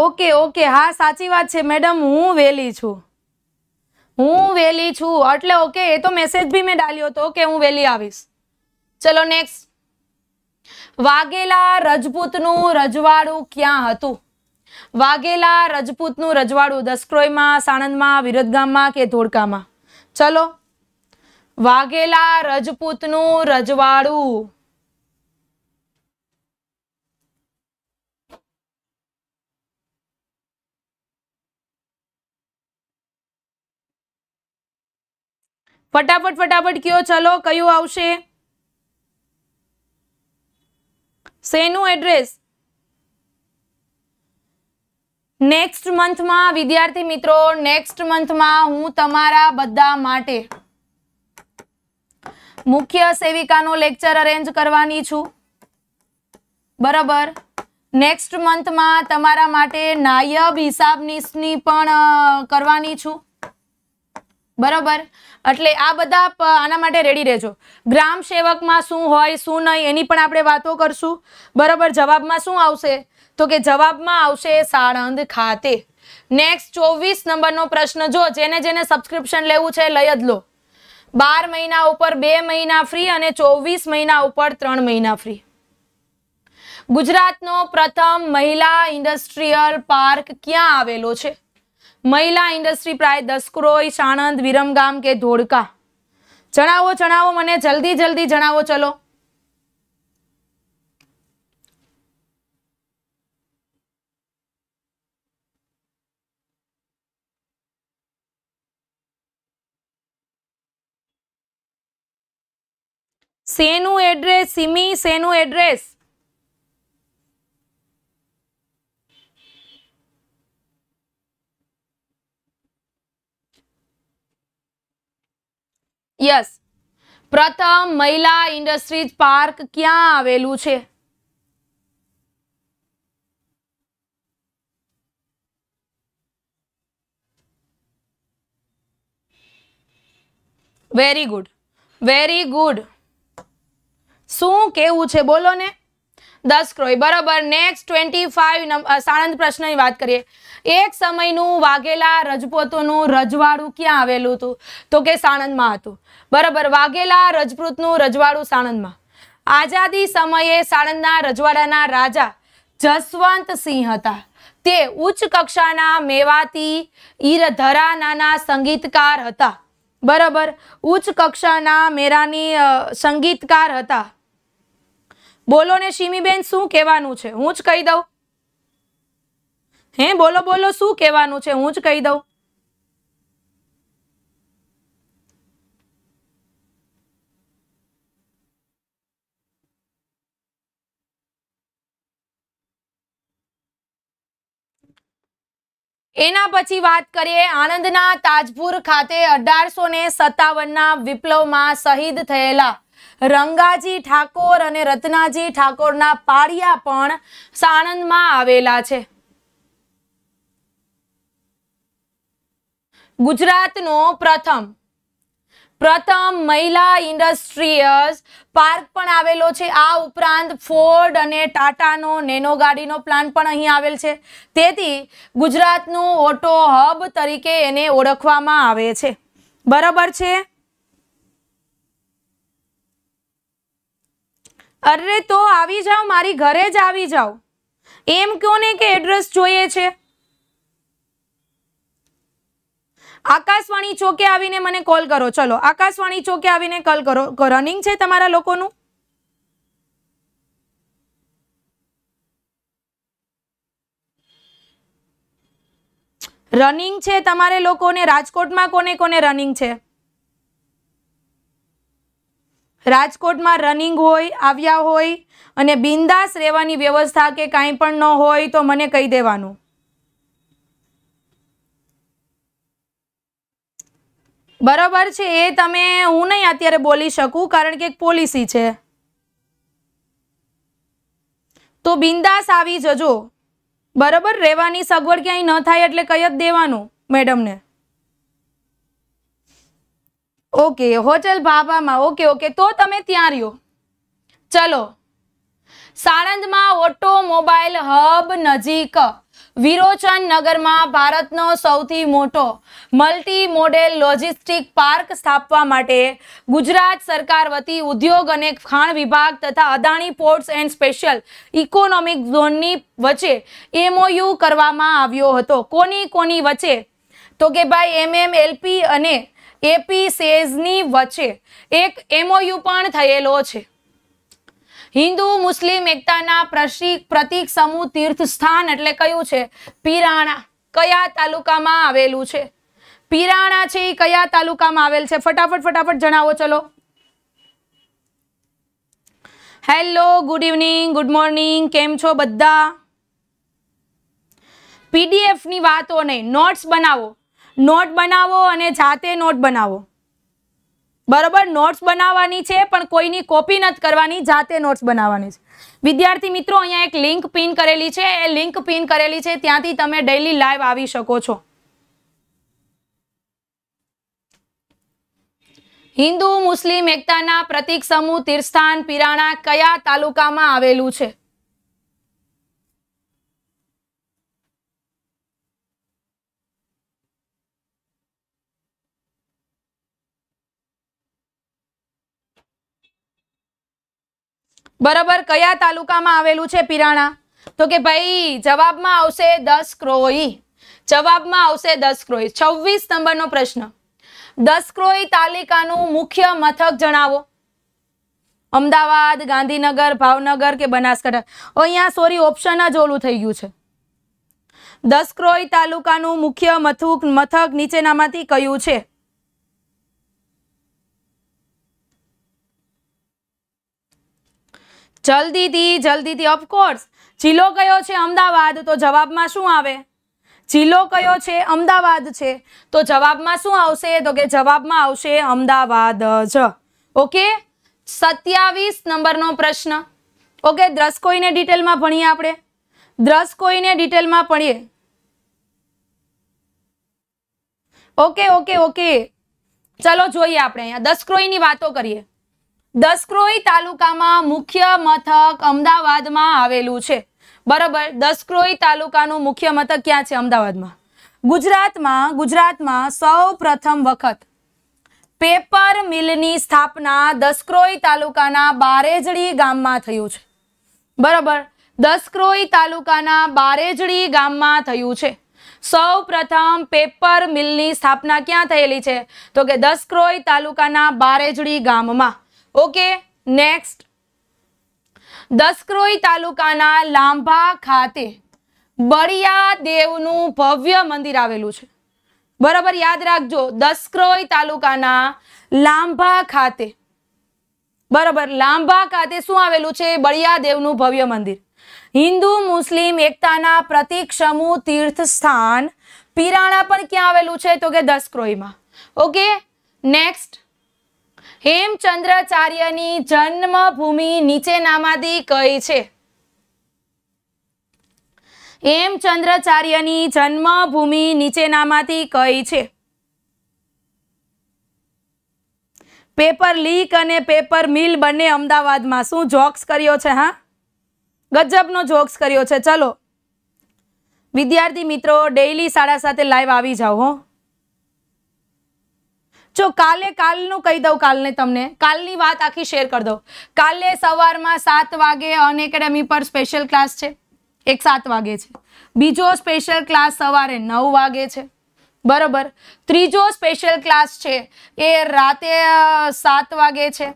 ઓકે ઓકે હા સાચી વાત છે મેડમ હું વેલી છું હું વેલી છું એટલે ઓકે એ તો મેસેજ બી મેં ડાલ્યો હતો કે હું વેલી આવીશ ચલો નેક્સ્ટ વાઘેલા રજપૂતનું રજવાડું ક્યાં હતું વાઘેલા રજપૂતનું રજવાડું દસક્રોઈમાં સાણંદમાં વિરોધગામમાં કે ધોળકામાં ચલો વાઘેલા રજપૂતનું રજવાડું ફટાફટ ફટાફટ કયો ચલો કયું આવશે શેનું એડ્રેસ નેક્સ્ટ મંથમાં વિદ્યાર્થી મિત્રો નેક્સ્ટ મંથમાં હું તમારા બધા માટે મુખ્ય સેવિકાનો લેક્ચર અરેન્જ કરવાની છું બરાબર નેક્સ્ટ મંથમાં તમારા માટે નાયબ હિસાબનીસની પણ કરવાની છું બરાબર એટલે આ બધા આના માટે રેડી રહેજો ગ્રામ સેવકમાં શું હોય શું નહીં એની પણ આપણે વાતો કરશું બરાબર જવાબમાં શું આવશે તો કે જવાબમાં આવશે સાણંદ ખાતે નેક્સ્ટ ચોવીસ નંબરનો પ્રશ્ન જો જેને જેને સબસ્ક્રિપ્શન લેવું છે લઈ જ લો બાર મહિના ઉપર બે મહિના ફ્રી અને ચોવીસ મહિના ઉપર ત્રણ મહિના ફ્રી ગુજરાતનો પ્રથમ મહિલા ઇન્ડસ્ટ્રીયલ પાર્ક ક્યાં આવેલો છે મહિલા ઇન્ડસ્ટ્રી પ્રાય દસક્રોઈ સાણંદ વિરમગામ કે ધોળકા જણાવો જણાવો મને જલ્દી જલ્દી જણાવો ચલો શેનું એડ્રેસ સિમી શેનું એડ્રેસ યસ પ્રથમ મહિલા ઇન્ડસ્ટ્રીઝ પાર્ક ક્યાં આવેલું છે વેરી ગુડ વેરી ગુડ શું કેવું છે બોલો ને દસ ક્રોય બરાબર નેક્સ્ટ ટ્વેન્ટી ફાઈવ સાણંદ પ્રશ્નની વાત કરીએ એક સમયનું વાઘેલા રજપૂતોનું રજવાડું ક્યાં આવેલું હતું તો કે સાણંદમાં હતું બરાબર વાઘેલા રજપૂતનું રજવાડું સાણંદમાં આઝાદી સમયે સાણંદના રજવાડાના રાજા જસવંતસિંહ હતા તે ઉચ્ચ કક્ષાના મેવાતી ઈરધરાનાના સંગીતકાર હતા બરાબર ઉચ્ચ કક્ષાના મેરાની સંગીતકાર હતા બોલો ને શીમીબેન શું કહેવાનું છે હું જ કહી દઉં હે બોલો બોલો શું કહેવાનું છે હું જ કહી દઉં એના પછી વાત કરીએ આણંદના તાજપુર ખાતે અઢારસો ને સત્તાવનના વિપ્લવમાં શહીદ થયેલા રંગાજી ઠાકોર અને રત્નાજી ઠાકોરના પાળિયા પણ સાણંદમાં આવેલા છે ગુજરાતનો પ્રથમ પ્રથમ મહિલા ઇન્ડસ્ટ્રીયસ પાર્ક પણ આવેલો છે આ ઉપરાંત ફોર્ડ અને ટાટાનો નેનો ગાડીનો પ્લાન પણ અહીં આવેલ છે તેથી ગુજરાતનું ઓટો હબ તરીકે એને ઓળખવામાં આવે છે બરાબર છે અરે તો આવી જાઓ મારી ઘરે જ આવી જાઓ એમ ને કે એડ્રેસ જોઈએ છે આકાશવાણી ચોકે આવીને મને કોલ કરો ચલો આકાશવાણી ચોકે આવીને કોલ કરો રનિંગ છે તમારા લોકોનું રનિંગ છે તમારે લોકોને રાજકોટમાં કોને કોને રનિંગ છે રાજકોટમાં રનિંગ હોય આવ્યા હોય અને બિંદાસ રહેવાની વ્યવસ્થા કે કાંઈ પણ ન હોય તો મને કહી દેવાનું બરાબર છે એ તમે હું નહીં અત્યારે બોલી શકું કારણ કે એક પોલિસી છે તો બિંદાસ આવી જજો બરાબર રહેવાની સગવડ ક્યાંય ન થાય એટલે કહી જ દેવાનું મેડમને ઓકે હોટલ ભાભામાં ઓકે ઓકે તો તમે ત્યાં રહ્યો ચલો સાણંદમાં ઓટોમોબાઈલ હબ નજીક વિરોચન નગરમાં ભારતનો સૌથી મોટો મલ્ટી મોડેલ લોજિસ્ટિક પાર્ક સ્થાપવા માટે ગુજરાત સરકાર વતી ઉદ્યોગ અને ખાણ વિભાગ તથા Adani ports and special economic ઝોનની વચ્ચે એમઓયુ કરવામાં આવ્યો હતો કોની કોની વચ્ચે તો કે ભાઈ એમએમએલપી અને એપી સેઝની વચ્ચે એક એમઓયુ પણ થયેલો છે હિન્દુ મુસ્લિમ એકતાના પ્રતિક સમૂહ તીર્થ સ્થાન એટલે કયું છે પીરાણા કયા તાલુકામાં આવેલું છે પીરાણા છે એ કયા તાલુકામાં આવેલ છે ફટાફટ ફટાફટ જણાવો ચલો hello good evening good morning કેમ છો બધા પીડીએફની વાતો નહીં નોટ્સ બનાવો નોટ બનાવો અને જાતે નોટ બનાવો બરોબર નોટ્સ બનાવવાની છે પણ કોઈની કોપી નથી કરવાની જાતે નોટ્સ બનાવવાની છે વિદ્યાર્થી મિત્રો અહીંયા એક લિંક પિન કરેલી છે એ લિંક પિન કરેલી છે ત્યાંથી તમે ડેઇલી લાઈવ આવી શકો છો હિન્દુ મુસ્લિમ એકતાના પ્રતિક સમૂહ તીર્થસ્થાન પિરાણા કયા તાલુકામાં આવેલું છે બરાબર કયા તાલુકામાં આવેલું છે પિરાણા તો કે ભાઈ જવાબમાં આવશે દસ ક્રોઈ જવાબમાં આવશે દસ ક્રોઈ છવ્વીસ નંબરનો પ્રશ્ન દસ ક્રોઈ તાલુકાનું મુખ્ય મથક જણાવો અમદાવાદ ગાંધીનગર ભાવનગર કે બનાસકાંઠા અહીંયા સોરી ઓપ્શન જ ઓલું થઈ ગયું છે દસક્રોઈ તાલુકાનું મુખ્ય મથક મથક નીચેનામાંથી કયું છે જલ્દીથી જલ્દીથી ઓફકોર્સ જિલ્લો કયો છે અમદાવાદ તો જવાબમાં શું આવે જિલ્લો કયો છે અમદાવાદ છે તો જવાબમાં શું આવશે તો કે જવાબમાં આવશે અમદાવાદ જ ઓકે સત્યાવીસ નંબરનો પ્રશ્ન ઓકે દ્રસકોઈને ડિટેલમાં ભણીએ આપણે દ્રસકોઈને ડિટેલમાં ભણીએ ઓકે ઓકે ઓકે ચલો જોઈએ આપણે અહીંયા દસક્રોઈની વાતો કરીએ દસક્રોઈ તાલુકામાં મુખ્ય મથક અમદાવાદમાં આવેલું છે બરાબર દસક્રોઈ તાલુકાનું મુખ્ય મથક ક્યાં છે અમદાવાદમાં ગુજરાતમાં ગુજરાતમાં સૌ પ્રથમ વખત પેપર મિલની સ્થાપના દસક્રોઈ તાલુકાના બારેજડી ગામમાં થયું છે બરાબર દસક્રોઈ તાલુકાના બારેજડી ગામમાં થયું છે સૌ પ્રથમ પેપર મિલની સ્થાપના ક્યાં થયેલી છે તો કે દસક્રોઈ તાલુકાના બારેજડી ગામમાં ઓકે નેક્સ્ટ દસક્રોઈ તાલુકાના લાંભા ખાતે બળિયા દેવનું ભવ્ય મંદિર આવેલું છે બરાબર યાદ રાખજો દસક્રોઈ તાલુકાના લાંભા ખાતે બરાબર લાંબા ખાતે શું આવેલું છે બળિયા દેવનું ભવ્ય મંદિર હિન્દુ મુસ્લિમ એકતાના પ્રતિક સમૂહ તીર્થ સ્થાન પીરાણા પણ ક્યાં આવેલું છે તો કે દસક્રોઈમાં ઓકે નેક્સ્ટ હેમચંદ્રાચાર્યની જન્મભૂમિ નીચેનામાંથી કઈ છે હેમચંદ્રાચાર્યની જન્મભૂમિ નીચેનામાંથી કઈ છે પેપર લીક અને પેપર મિલ બંને અમદાવાદમાં શું જોક્સ કર્યો છે હા ગજબનો જોક્સ કર્યો છે ચલો વિદ્યાર્થી મિત્રો ડેઇલી સાડા સાથે લાઈવ આવી જાઓ હો જો કાલે કાલનું કહી દઉં કાલને તમને કાલની વાત આખી શેર કરી દઉં કાલે સવારમાં સાત વાગે અન એકેડેમી પર સ્પેશિયલ ક્લાસ છે એક સાત વાગે છે બીજો સ્પેશિયલ ક્લાસ સવારે નવ વાગે છે બરોબર ત્રીજો સ્પેશિયલ ક્લાસ છે એ રાતે સાત વાગે છે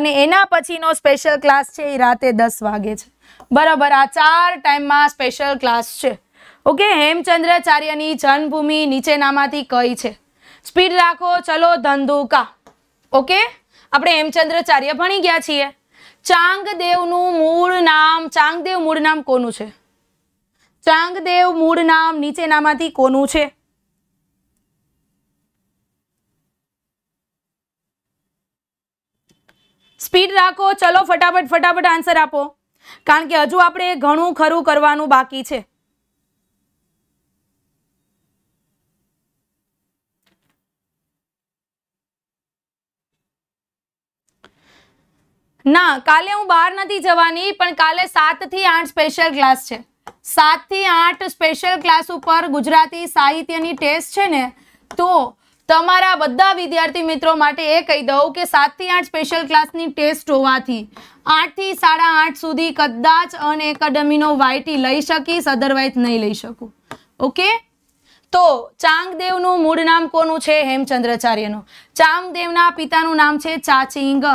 અને એના પછીનો સ્પેશિયલ ક્લાસ છે એ રાતે દસ વાગે છે બરાબર આ ચાર ટાઈમમાં સ્પેશિયલ ક્લાસ છે ઓકે હેમચંદ્રાચાર્યની જન્મભૂમિ નીચેનામાંથી કઈ છે સ્પીડ રાખો ચલો ધંધુકા ઓકે આપણે હેમચંદ્રાચાર્ય ભણી ગયા છીએ ચાંગદેવનું મૂળ નામ ચાંગદેવ મૂળ નામ કોનું છે ચાંગદેવ મૂળ નામ નીચેનામાંથી કોનું છે સ્પીડ રાખો ચલો ફટાફટ ફટાફટ આન્સર આપો કારણ કે હજુ આપણે ઘણું ખરું કરવાનું બાકી છે ના કાલે હું બહાર નથી જવાની પણ કાલે સાત થી આઠ સ્પેશિયલ ક્લાસ છે સાત થી આઠ સ્પેશિયલ ક્લાસ ઉપર ગુજરાતી સાહિત્યની ટેસ્ટ છે ને તો તમારા બધા વિદ્યાર્થી મિત્રો માટે એ કહી દઉં કે સાતથી આઠ સ્પેશિયલ ક્લાસની ટેસ્ટ હોવાથી આઠથી સાડા આઠ સુધી કદાચ અન એકેડમીનો વાયટી લઈ શકીશ અદરવાઇઝ નહીં લઈ શકું ઓકે તો ચાંગદેવનું મૂળ નામ કોનું છે હેમચંદ્રાચાર્યનું ચાંગદેવના પિતાનું નામ છે ચાચીંગ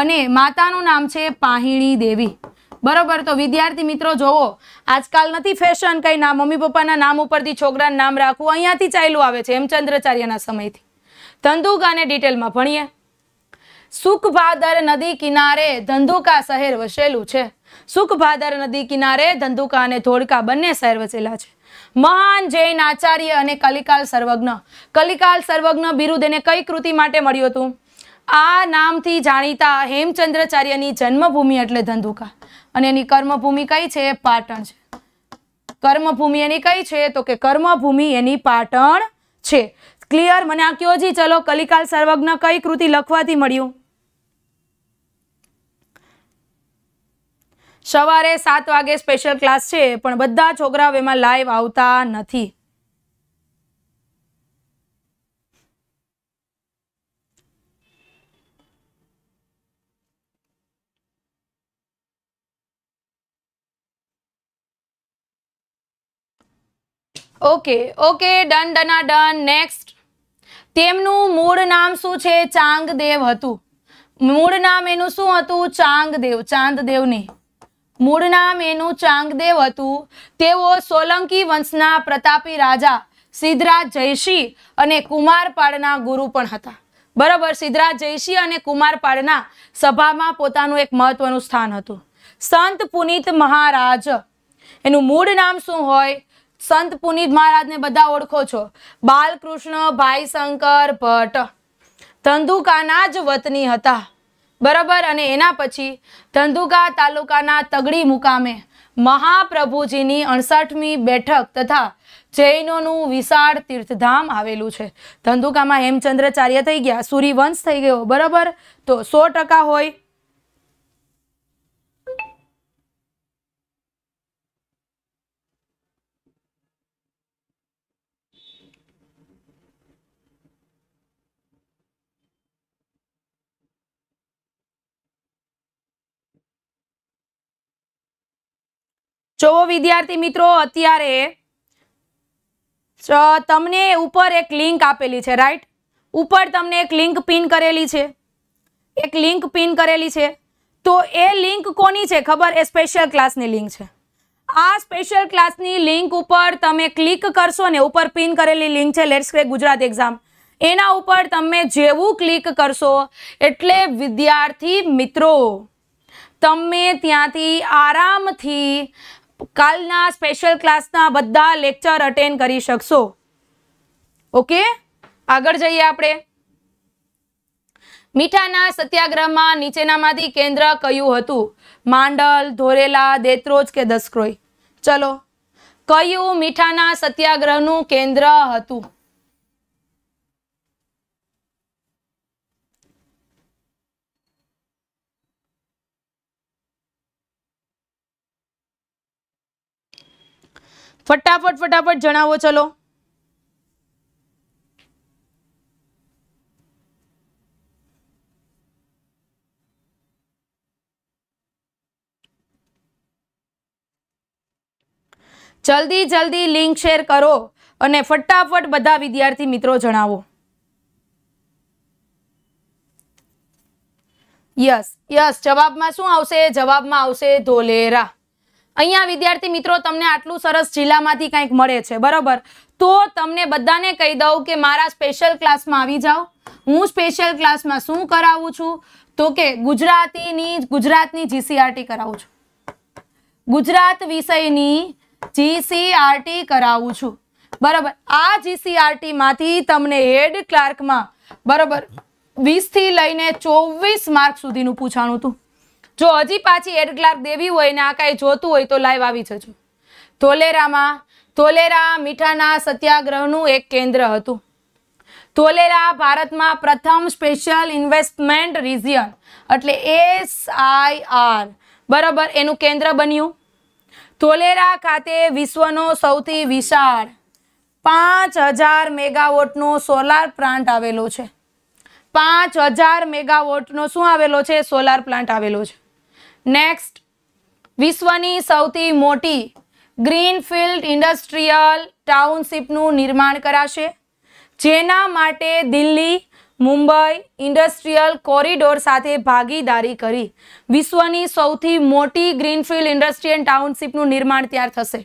અને માતાનું નામ છે પાહિણી દેવી બરોબર તો વિદ્યાર્થી મિત્રો જોવો આજકાલ નથી ફેશન કંઈ ના મમ્મી પપ્પાના નામ ઉપરથી છોકરાનું નામ રાખવું અહીંયાથી ચાલ્યું આવે છે હેમચંદ્રાચાર્યના સમયથી ધંધુકાને ડિટેલમાં ભણીએ સુખભાદર નદી કિનારે ધંધુકા શહેર વસેલું છે સુખભાદર નદી કિનારે ધંધુકા અને ધોળકા બંને શહેર વસેલા છે મહાન જૈન આચાર્ય અને કલિકાલ સર્વજ્ઞ કલિકાલ સર્વજ્ઞ બિરુદ એને કઈ કૃતિ માટે મળ્યું હતું આ નામથી જાણીતા હેમચંદ્રાચાર્યની જન્મભૂમિ એટલે ધંધુકા અને એની કર્મભૂમિ કઈ છે પાટણ છે કર્મભૂમિ એની કઈ છે તો કે કર્મભૂમિ એની પાટણ છે ક્લિયર મને આ કયો જી ચલો કલિકાલ સર્વજ્ઞ કઈ કૃતિ લખવાથી મળ્યું સવારે સાત વાગે સ્પેશિયલ ક્લાસ છે પણ બધા છોકરાઓ એમાં લાઈવ આવતા નથી ઓકે ઓકે ડન ડના ડન નેક્સ્ટ તેમનું મૂળ નામ શું છે ચાંગદેવ હતું મૂળ નામ એનું શું હતું ચાંગદેવ ચાંદદેવ નહીં મૂળ નામ એનું ચાંગદેવ હતું તેઓ સોલંકી વંશના પ્રતાપી રાજા સિદ્ધરાજ જયસિંહ અને કુમારપાળના ગુરુ પણ હતા બરાબર સિદ્ધરાજ જયસિંહ અને કુમારપાળના સભામાં પોતાનું એક મહત્વનું સ્થાન હતું સંત પુનિત મહારાજ એનું મૂળ નામ શું હોય સંત પુનિત મહારાજને બધા ઓળખો છો બાલકૃષ્ણ ભાઈ શંકર ભટ્ટ ધંધુકાના જ વતની હતા બરાબર અને એના પછી ધંધુકા તાલુકાના તગડી મુકામે મહાપ્રભુજીની અણસઠમી બેઠક તથા જૈનોનું વિશાળ તીર્થધામ આવેલું છે ધંધુકામાં હેમચંદ્રાચાર્ય થઈ ગયા સૂર્યવંશ થઈ ગયો બરાબર તો સો ટકા હોય જોવો વિદ્યાર્થી મિત્રો અત્યારે તમને ઉપર એક લિંક આપેલી છે રાઈટ ઉપર તમને એક લિંક પિન કરેલી છે એક લિંક પિન કરેલી છે તો એ લિંક કોની છે ખબર એ સ્પેશિયલ ક્લાસની લિંક છે આ સ્પેશિયલ ક્લાસની લિંક ઉપર તમે ક્લિક કરશો ને ઉપર પિન કરેલી લિંક છે લેટ્સ ક્રેક ગુજરાત એક્ઝામ એના ઉપર તમે જેવું ક્લિક કરશો એટલે વિદ્યાર્થી મિત્રો તમે ત્યાંથી આરામથી કાલના સ્પેશિયલ ક્લાસના બધા લેક્ચર અટેન્ડ કરી શકશો ઓકે આગળ જઈએ આપણે મીઠાના સત્યાગ્રહમાં નીચેનામાંથી કેન્દ્ર કયું હતું માંડલ ધોરેલા દેત્રોજ કે દસક્રોય ચલો કયું મીઠાના સત્યાગ્રહનું કેન્દ્ર હતું ફટાફટ ફટાફટ જણાવો ચલો જલ્દી જલ્દી લિંક શેર કરો અને ફટાફટ બધા વિદ્યાર્થી મિત્રો જણાવો યસ યસ જવાબમાં શું આવશે જવાબમાં આવશે ધોલેરા અહીંયા વિદ્યાર્થી મિત્રો તમને આટલું સરસ જિલ્લામાંથી કંઈક મળે છે બરાબર તો તમને બધાને કહી દઉં કે મારા સ્પેશિયલ ક્લાસમાં આવી જાઓ હું સ્પેશિયલ ક્લાસમાં શું કરાવું છું તો કે ગુજરાતીની ગુજરાતની જીસીઆરટી e કરાવું છું ગુજરાત વિષયની જીસીઆરટી e કરાવું છું બરાબર આ જીસીઆરટીમાંથી e તમને હેડ ક્લાર્કમાં બરાબર વીસથી લઈને ચોવીસ માર્ક સુધીનું પૂછાણું હતું જો હજી પાછી એડ ક્લાર્ક દેવી હોય ને આ કાંઈ જોતું હોય તો લાઈવ આવી જજો ધોલેરામાં ધોલેરા મીઠાના સત્યાગ્રહનું એક કેન્દ્ર હતું ધોલેરા ભારતમાં પ્રથમ સ્પેશિયલ ઇન્વેસ્ટમેન્ટ રિજિયન એટલે એસ આઈ આર બરાબર એનું કેન્દ્ર બન્યું ધોલેરા ખાતે વિશ્વનો સૌથી વિશાળ પાંચ હજાર મેગાવોટનો સોલાર પ્લાન્ટ આવેલો છે પાંચ હજાર મેગાવોટનો શું આવેલો છે સોલાર પ્લાન્ટ આવેલો છે નેક્સ્ટ વિશ્વની સૌથી મોટી ગ્રીનફિલ્ડ ઇન્ડસ્ટ્રીયલ ટાઉનશીપનું નિર્માણ કરાશે જેના માટે દિલ્હી મુંબઈ ઇન્ડસ્ટ્રીયલ કોરિડોર સાથે ભાગીદારી કરી વિશ્વની સૌથી મોટી ગ્રીનફિલ્ડ ઇન્ડસ્ટ્રીયલ ટાઉનશીપનું નિર્માણ ત્યાં થશે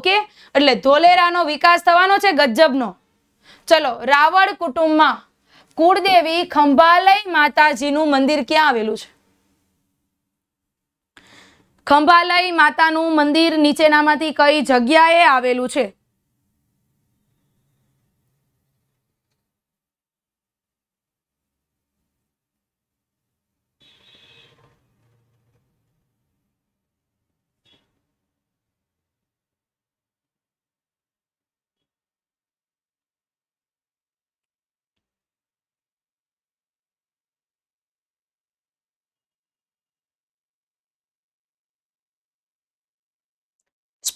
ઓકે એટલે ધોલેરાનો વિકાસ થવાનો છે ગજબનો ચલો રાવળ કુટુંબમાં કુળદેવી ખંભાલય માતાજીનું મંદિર ક્યાં આવેલું છે ખંભાલય માતાનું મંદિર નીચેનામાંથી કઈ જગ્યાએ આવેલું છે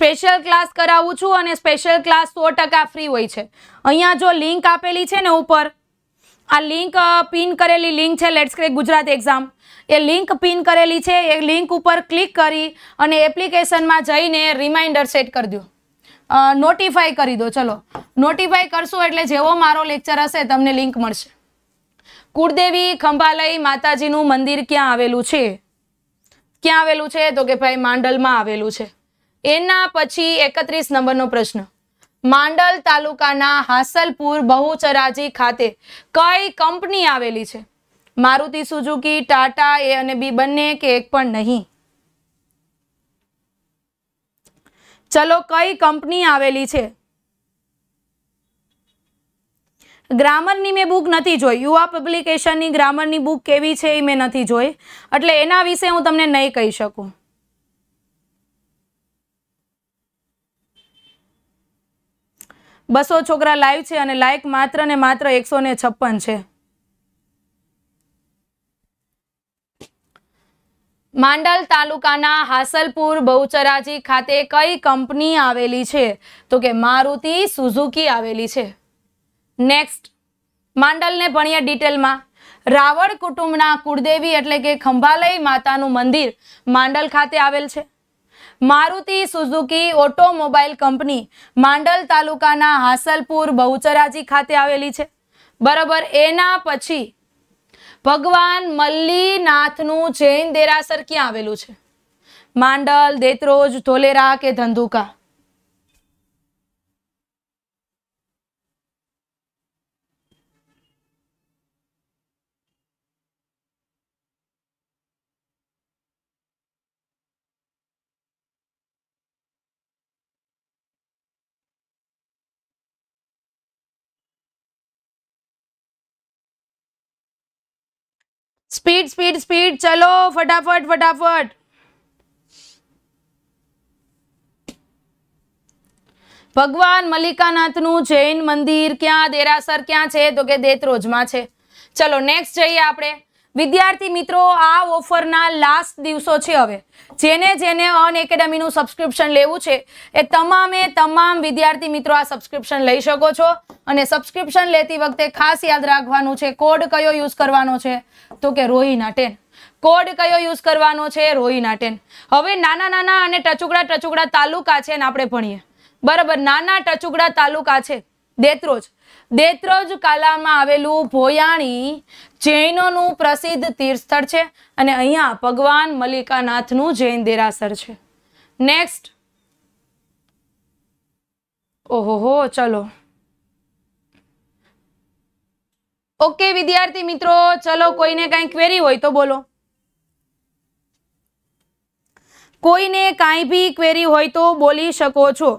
સ્પેશિયલ ક્લાસ કરાવું છું અને સ્પેશિયલ ક્લાસ સો ફ્રી હોય છે અહીંયા જો લિંક આપેલી છે ને ઉપર આ લિંક પિન કરેલી લિંક છે લેટ્સ ક્રેક ગુજરાત એક્ઝામ એ લિંક પિન કરેલી છે એ લિંક ઉપર ક્લિક કરી અને એપ્લિકેશનમાં જઈને રિમાઇન્ડર સેટ કરી દો નોટિફાઈ કરી દો ચલો નોટિફાઈ કરશું એટલે જેવો મારો લેક્ચર હશે તમને લિંક મળશે કુળદેવી ખંભાલય માતાજીનું મંદિર ક્યાં આવેલું છે ક્યાં આવેલું છે તો કે ભાઈ માંડલમાં આવેલું છે એના પછી એકત્રીસ નંબરનો પ્રશ્ન માંડલ તાલુકાના હાસલપુર બહુચરાજી ખાતે કઈ કંપની આવેલી છે મારુતિ સુઝુકી ટાટા એ અને બી બંને કે એક પણ નહીં ચલો કઈ કંપની આવેલી છે ગ્રામરની મેં બુક નથી જોઈ યુવા પબ્લિકેશનની ગ્રામરની બુક કેવી છે એ મેં નથી જોઈ એટલે એના વિશે હું તમને નહીં કહી શકું બસો છોકરા લાઈવ છે અને લાઈક માત્ર ને માત્ર એકસો છપ્પન છે માંડલ તાલુકાના હાસલપુર બહુચરાજી ખાતે કઈ કંપની આવેલી છે તો કે મારુતિ સુઝુકી આવેલી છે નેક્સ્ટ માંડલને ભણ્યા ડિટેલમાં રાવળ કુટુંબના કુળદેવી એટલે કે ખંભાલય માતાનું મંદિર માંડલ ખાતે આવેલ છે Maruti Suzuki automobile company Mandal તાલુકાના હાસલપુર બહુચરાજી ખાતે આવેલી છે બરાબર એના પછી ભગવાન મલ્લીનાથનું જૈન દેરાસર ક્યાં આવેલું છે માંડલ દેતરોજ ધોલેરા કે ધંધુકા સ્પીડ સ્પીડ સ્પીડ ચલો ફટાફટ ફટાફટ ભગવાન મલ્લિકાનાથનું જૈન મંદિર ક્યાં દેરાસર ક્યાં છે તો કે દેતરોજમાં છે ચલો નેક્સ્ટ જઈએ આપણે વિદ્યાર્થી મિત્રો આ ઓફરના લાસ્ટ દિવસો છે હવે જેને જેને અન એકેડમીનું સબસ્ક્રિપ્શન લેવું છે એ તમામે તમામ વિદ્યાર્થી મિત્રો આ સબસ્ક્રિપ્શન લઈ શકો છો અને સબસ્ક્રિપ્શન લેતી વખતે ખાસ યાદ રાખવાનું છે કોડ કયો યુઝ કરવાનો છે તો કે રોહિના ટેન કોડ કયો યુઝ કરવાનો છે રોહિના ટેન હવે નાના નાના અને ટચુકડા ટચુકડા તાલુકા છે ને આપણે ભણીએ બરાબર નાના ટચુકડા તાલુકા છે દેત્રોજ દેત્રોજ કાલામાં આવેલું ભોયાણી જૈનોનું પ્રસિદ્ધ તીર્થસ્થળ છે અને અહીંયા ભગવાન મલ્લિકાનાથનું જૈન દેરાસર છે નેક્સ્ટ ઓહો ચલો ઓકે વિદ્યાર્થી મિત્રો ચલો કોઈને કાંઈ ક્વેરી હોય તો બોલો કોઈને કાંઈ બી ક્વેરી હોય તો બોલી શકો છો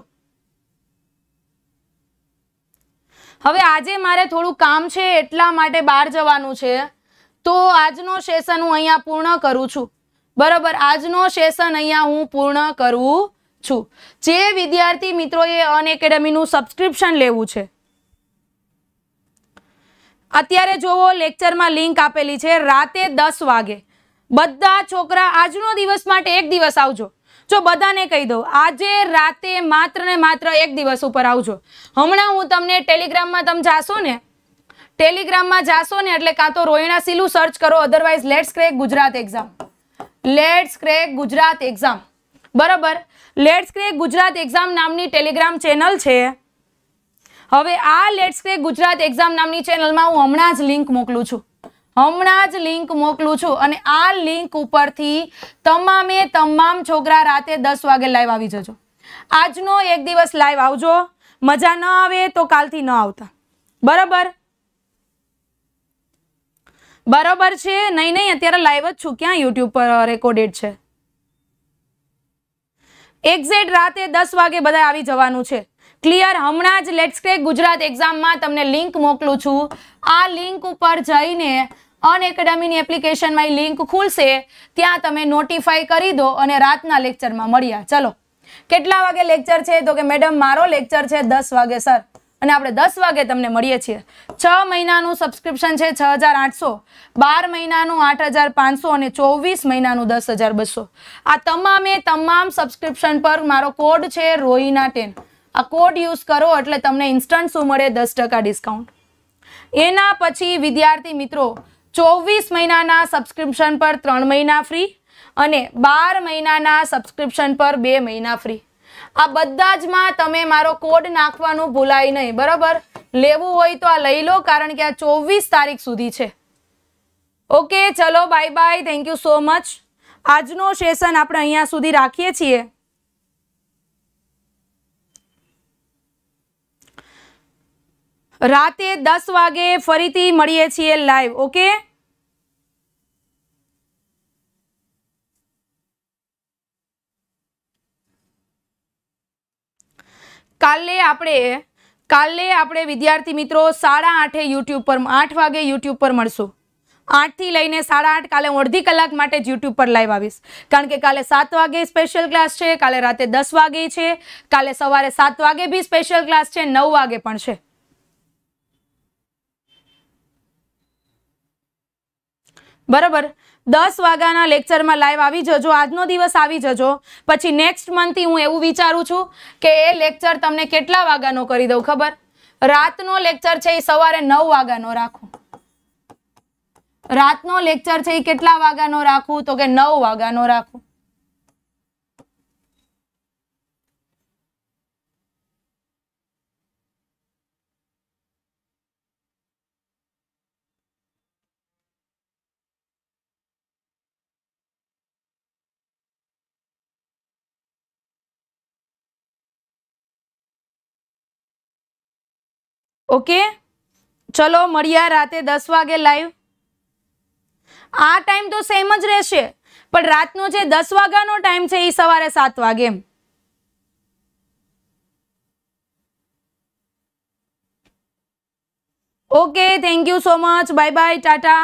હવે આજે મારે થોડું કામ છે એટલા માટે બહાર જવાનું છે તો આજનો સેશન હું અહીંયા પૂર્ણ કરું છું બરાબર આજનો સેશન અહીંયા હું પૂર્ણ કરું છું જે વિદ્યાર્થી મિત્રોએ અન સબસ્ક્રિપ્શન લેવું છે અત્યારે જોવો લેક્ચરમાં લિંક આપેલી છે રાતે દસ વાગે બધા છોકરા આજનો દિવસ માટે એક દિવસ આવજો જો બધાને કહી દઉં આજે રાતે માત્ર ને માત્ર એક દિવસ ઉપર આવજો હમણાં હું તમને ટેલિગ્રામમાં તમે જાશો ને ટેલિગ્રામમાં જાશો ને એટલે કાં તો રોહિણા સિલુ સર્ચ કરો otherwise let's crack Gujarat exam let's crack Gujarat exam બરાબર લેટ્સ ક્રેક ગુજરાત એક્ઝામ નામની ટેલિગ્રામ ચેનલ છે હવે આ લેટ્સ ક્રેક ગુજરાત એક્ઝામ નામની ચેનલમાં હું હમણાં જ લિંક મોકલું છું હમણાં જ લિંક મોકલું છું અને આ લિંક ઉપરથી તમામે તમામ છોકરા રાતે દસ વાગે લાઈવ આવી જજો આજનો એક દિવસ લાઈવ આવજો મજા ન આવે તો કાલથી ન આવતા બરાબર બરાબર છે નહીં નહીં અત્યારે લાઈવ જ છું ક્યાં યુટ્યુબ પર રેકોર્ડેડ છે એક્ઝેક્ટ રાતે દસ વાગે બધા આવી જવાનું છે ક્લિયર હમણાં જ લેટ્સ ક્રેક ગુજરાત એક્ઝામમાં તમને લિંક મોકલું છું આ લિંક ઉપર જઈને અન એપ્લિકેશનમાં એ લિંક ખુલશે ત્યાં તમે નોટિફાઈ કરી દો અને રાતના લેક્ચરમાં મળ્યા ચલો કેટલા વાગે લેક્ચર છે તો કે મેડમ મારો લેક્ચર છે દસ વાગે સર અને આપણે દસ વાગે તમને મળીએ છીએ છ મહિનાનું સબસ્ક્રિપ્શન છે છ હજાર આઠસો બાર મહિનાનું આઠ હજાર પાંચસો અને ચોવીસ મહિનાનું દસ હજાર બસો આ તમામે તમામ સબસ્ક્રિપ્શન પર મારો કોડ છે રોહિના ટેન આ કોડ યુઝ કરો એટલે તમને ઇન્સ્ટન્ટ શું મળે દસ ડિસ્કાઉન્ટ એના પછી વિદ્યાર્થી મિત્રો ચોવીસ મહિનાના સબસ્ક્રિપ્શન પર ત્રણ મહિના ફ્રી અને બાર મહિનાના સબસ્ક્રિપ્શન પર બે મહિના ફ્રી આ બધા જ માં તમે મારો કોડ નાખવાનું ભૂલાય નહીં બરાબર લેવું હોય તો આ લઈ લો કારણ કે આ ચોવીસ તારીખ સુધી છે ઓકે ચલો bye bye thank you so much આજનો સેશન આપણે અહીંયા સુધી રાખીએ છીએ રાતે દસ વાગે ફરીથી મળીએ છીએ લાઈવ ઓકે કાલે આપણે કાલે આપણે વિદ્યાર્થી મિત્રો સાડા આઠે યુટ્યુબ પર આઠ વાગે યુટ્યુબ પર મળશું આઠથી લઈને સાડા આઠ કાલે હું અડધી કલાક માટે જ યુટ્યુબ પર લાઈવ આવીશ કારણ કે કાલે સાત વાગે સ્પેશિયલ ક્લાસ છે કાલે રાતે દસ વાગે છે કાલે સવારે સાત વાગે બી સ્પેશિયલ ક્લાસ છે નવ વાગે પણ છે બરાબર દસ વાગ્યાના લેક્ચરમાં લાઈવ આવી જજો આજનો દિવસ આવી જજો પછી નેક્સ્ટ મંથથી હું એવું વિચારું છું કે એ લેક્ચર તમને કેટલા વાગ્યાનો કરી દઉં ખબર રાતનો લેક્ચર છે એ સવારે નવ વાગ્યાનો રાખું રાતનો લેક્ચર છે એ કેટલા વાગ્યાનો રાખું તો કે નવ વાગ્યાનો રાખું ઓકે ચલો મળ્યા રાતે દસ વાગે લાઈવ આ ટાઈમ તો સેમ જ રહેશે પણ રાતનો જે દસ વાગ્યાનો ટાઈમ છે એ સવારે સાત વાગે okay thank you so much bye bye Tata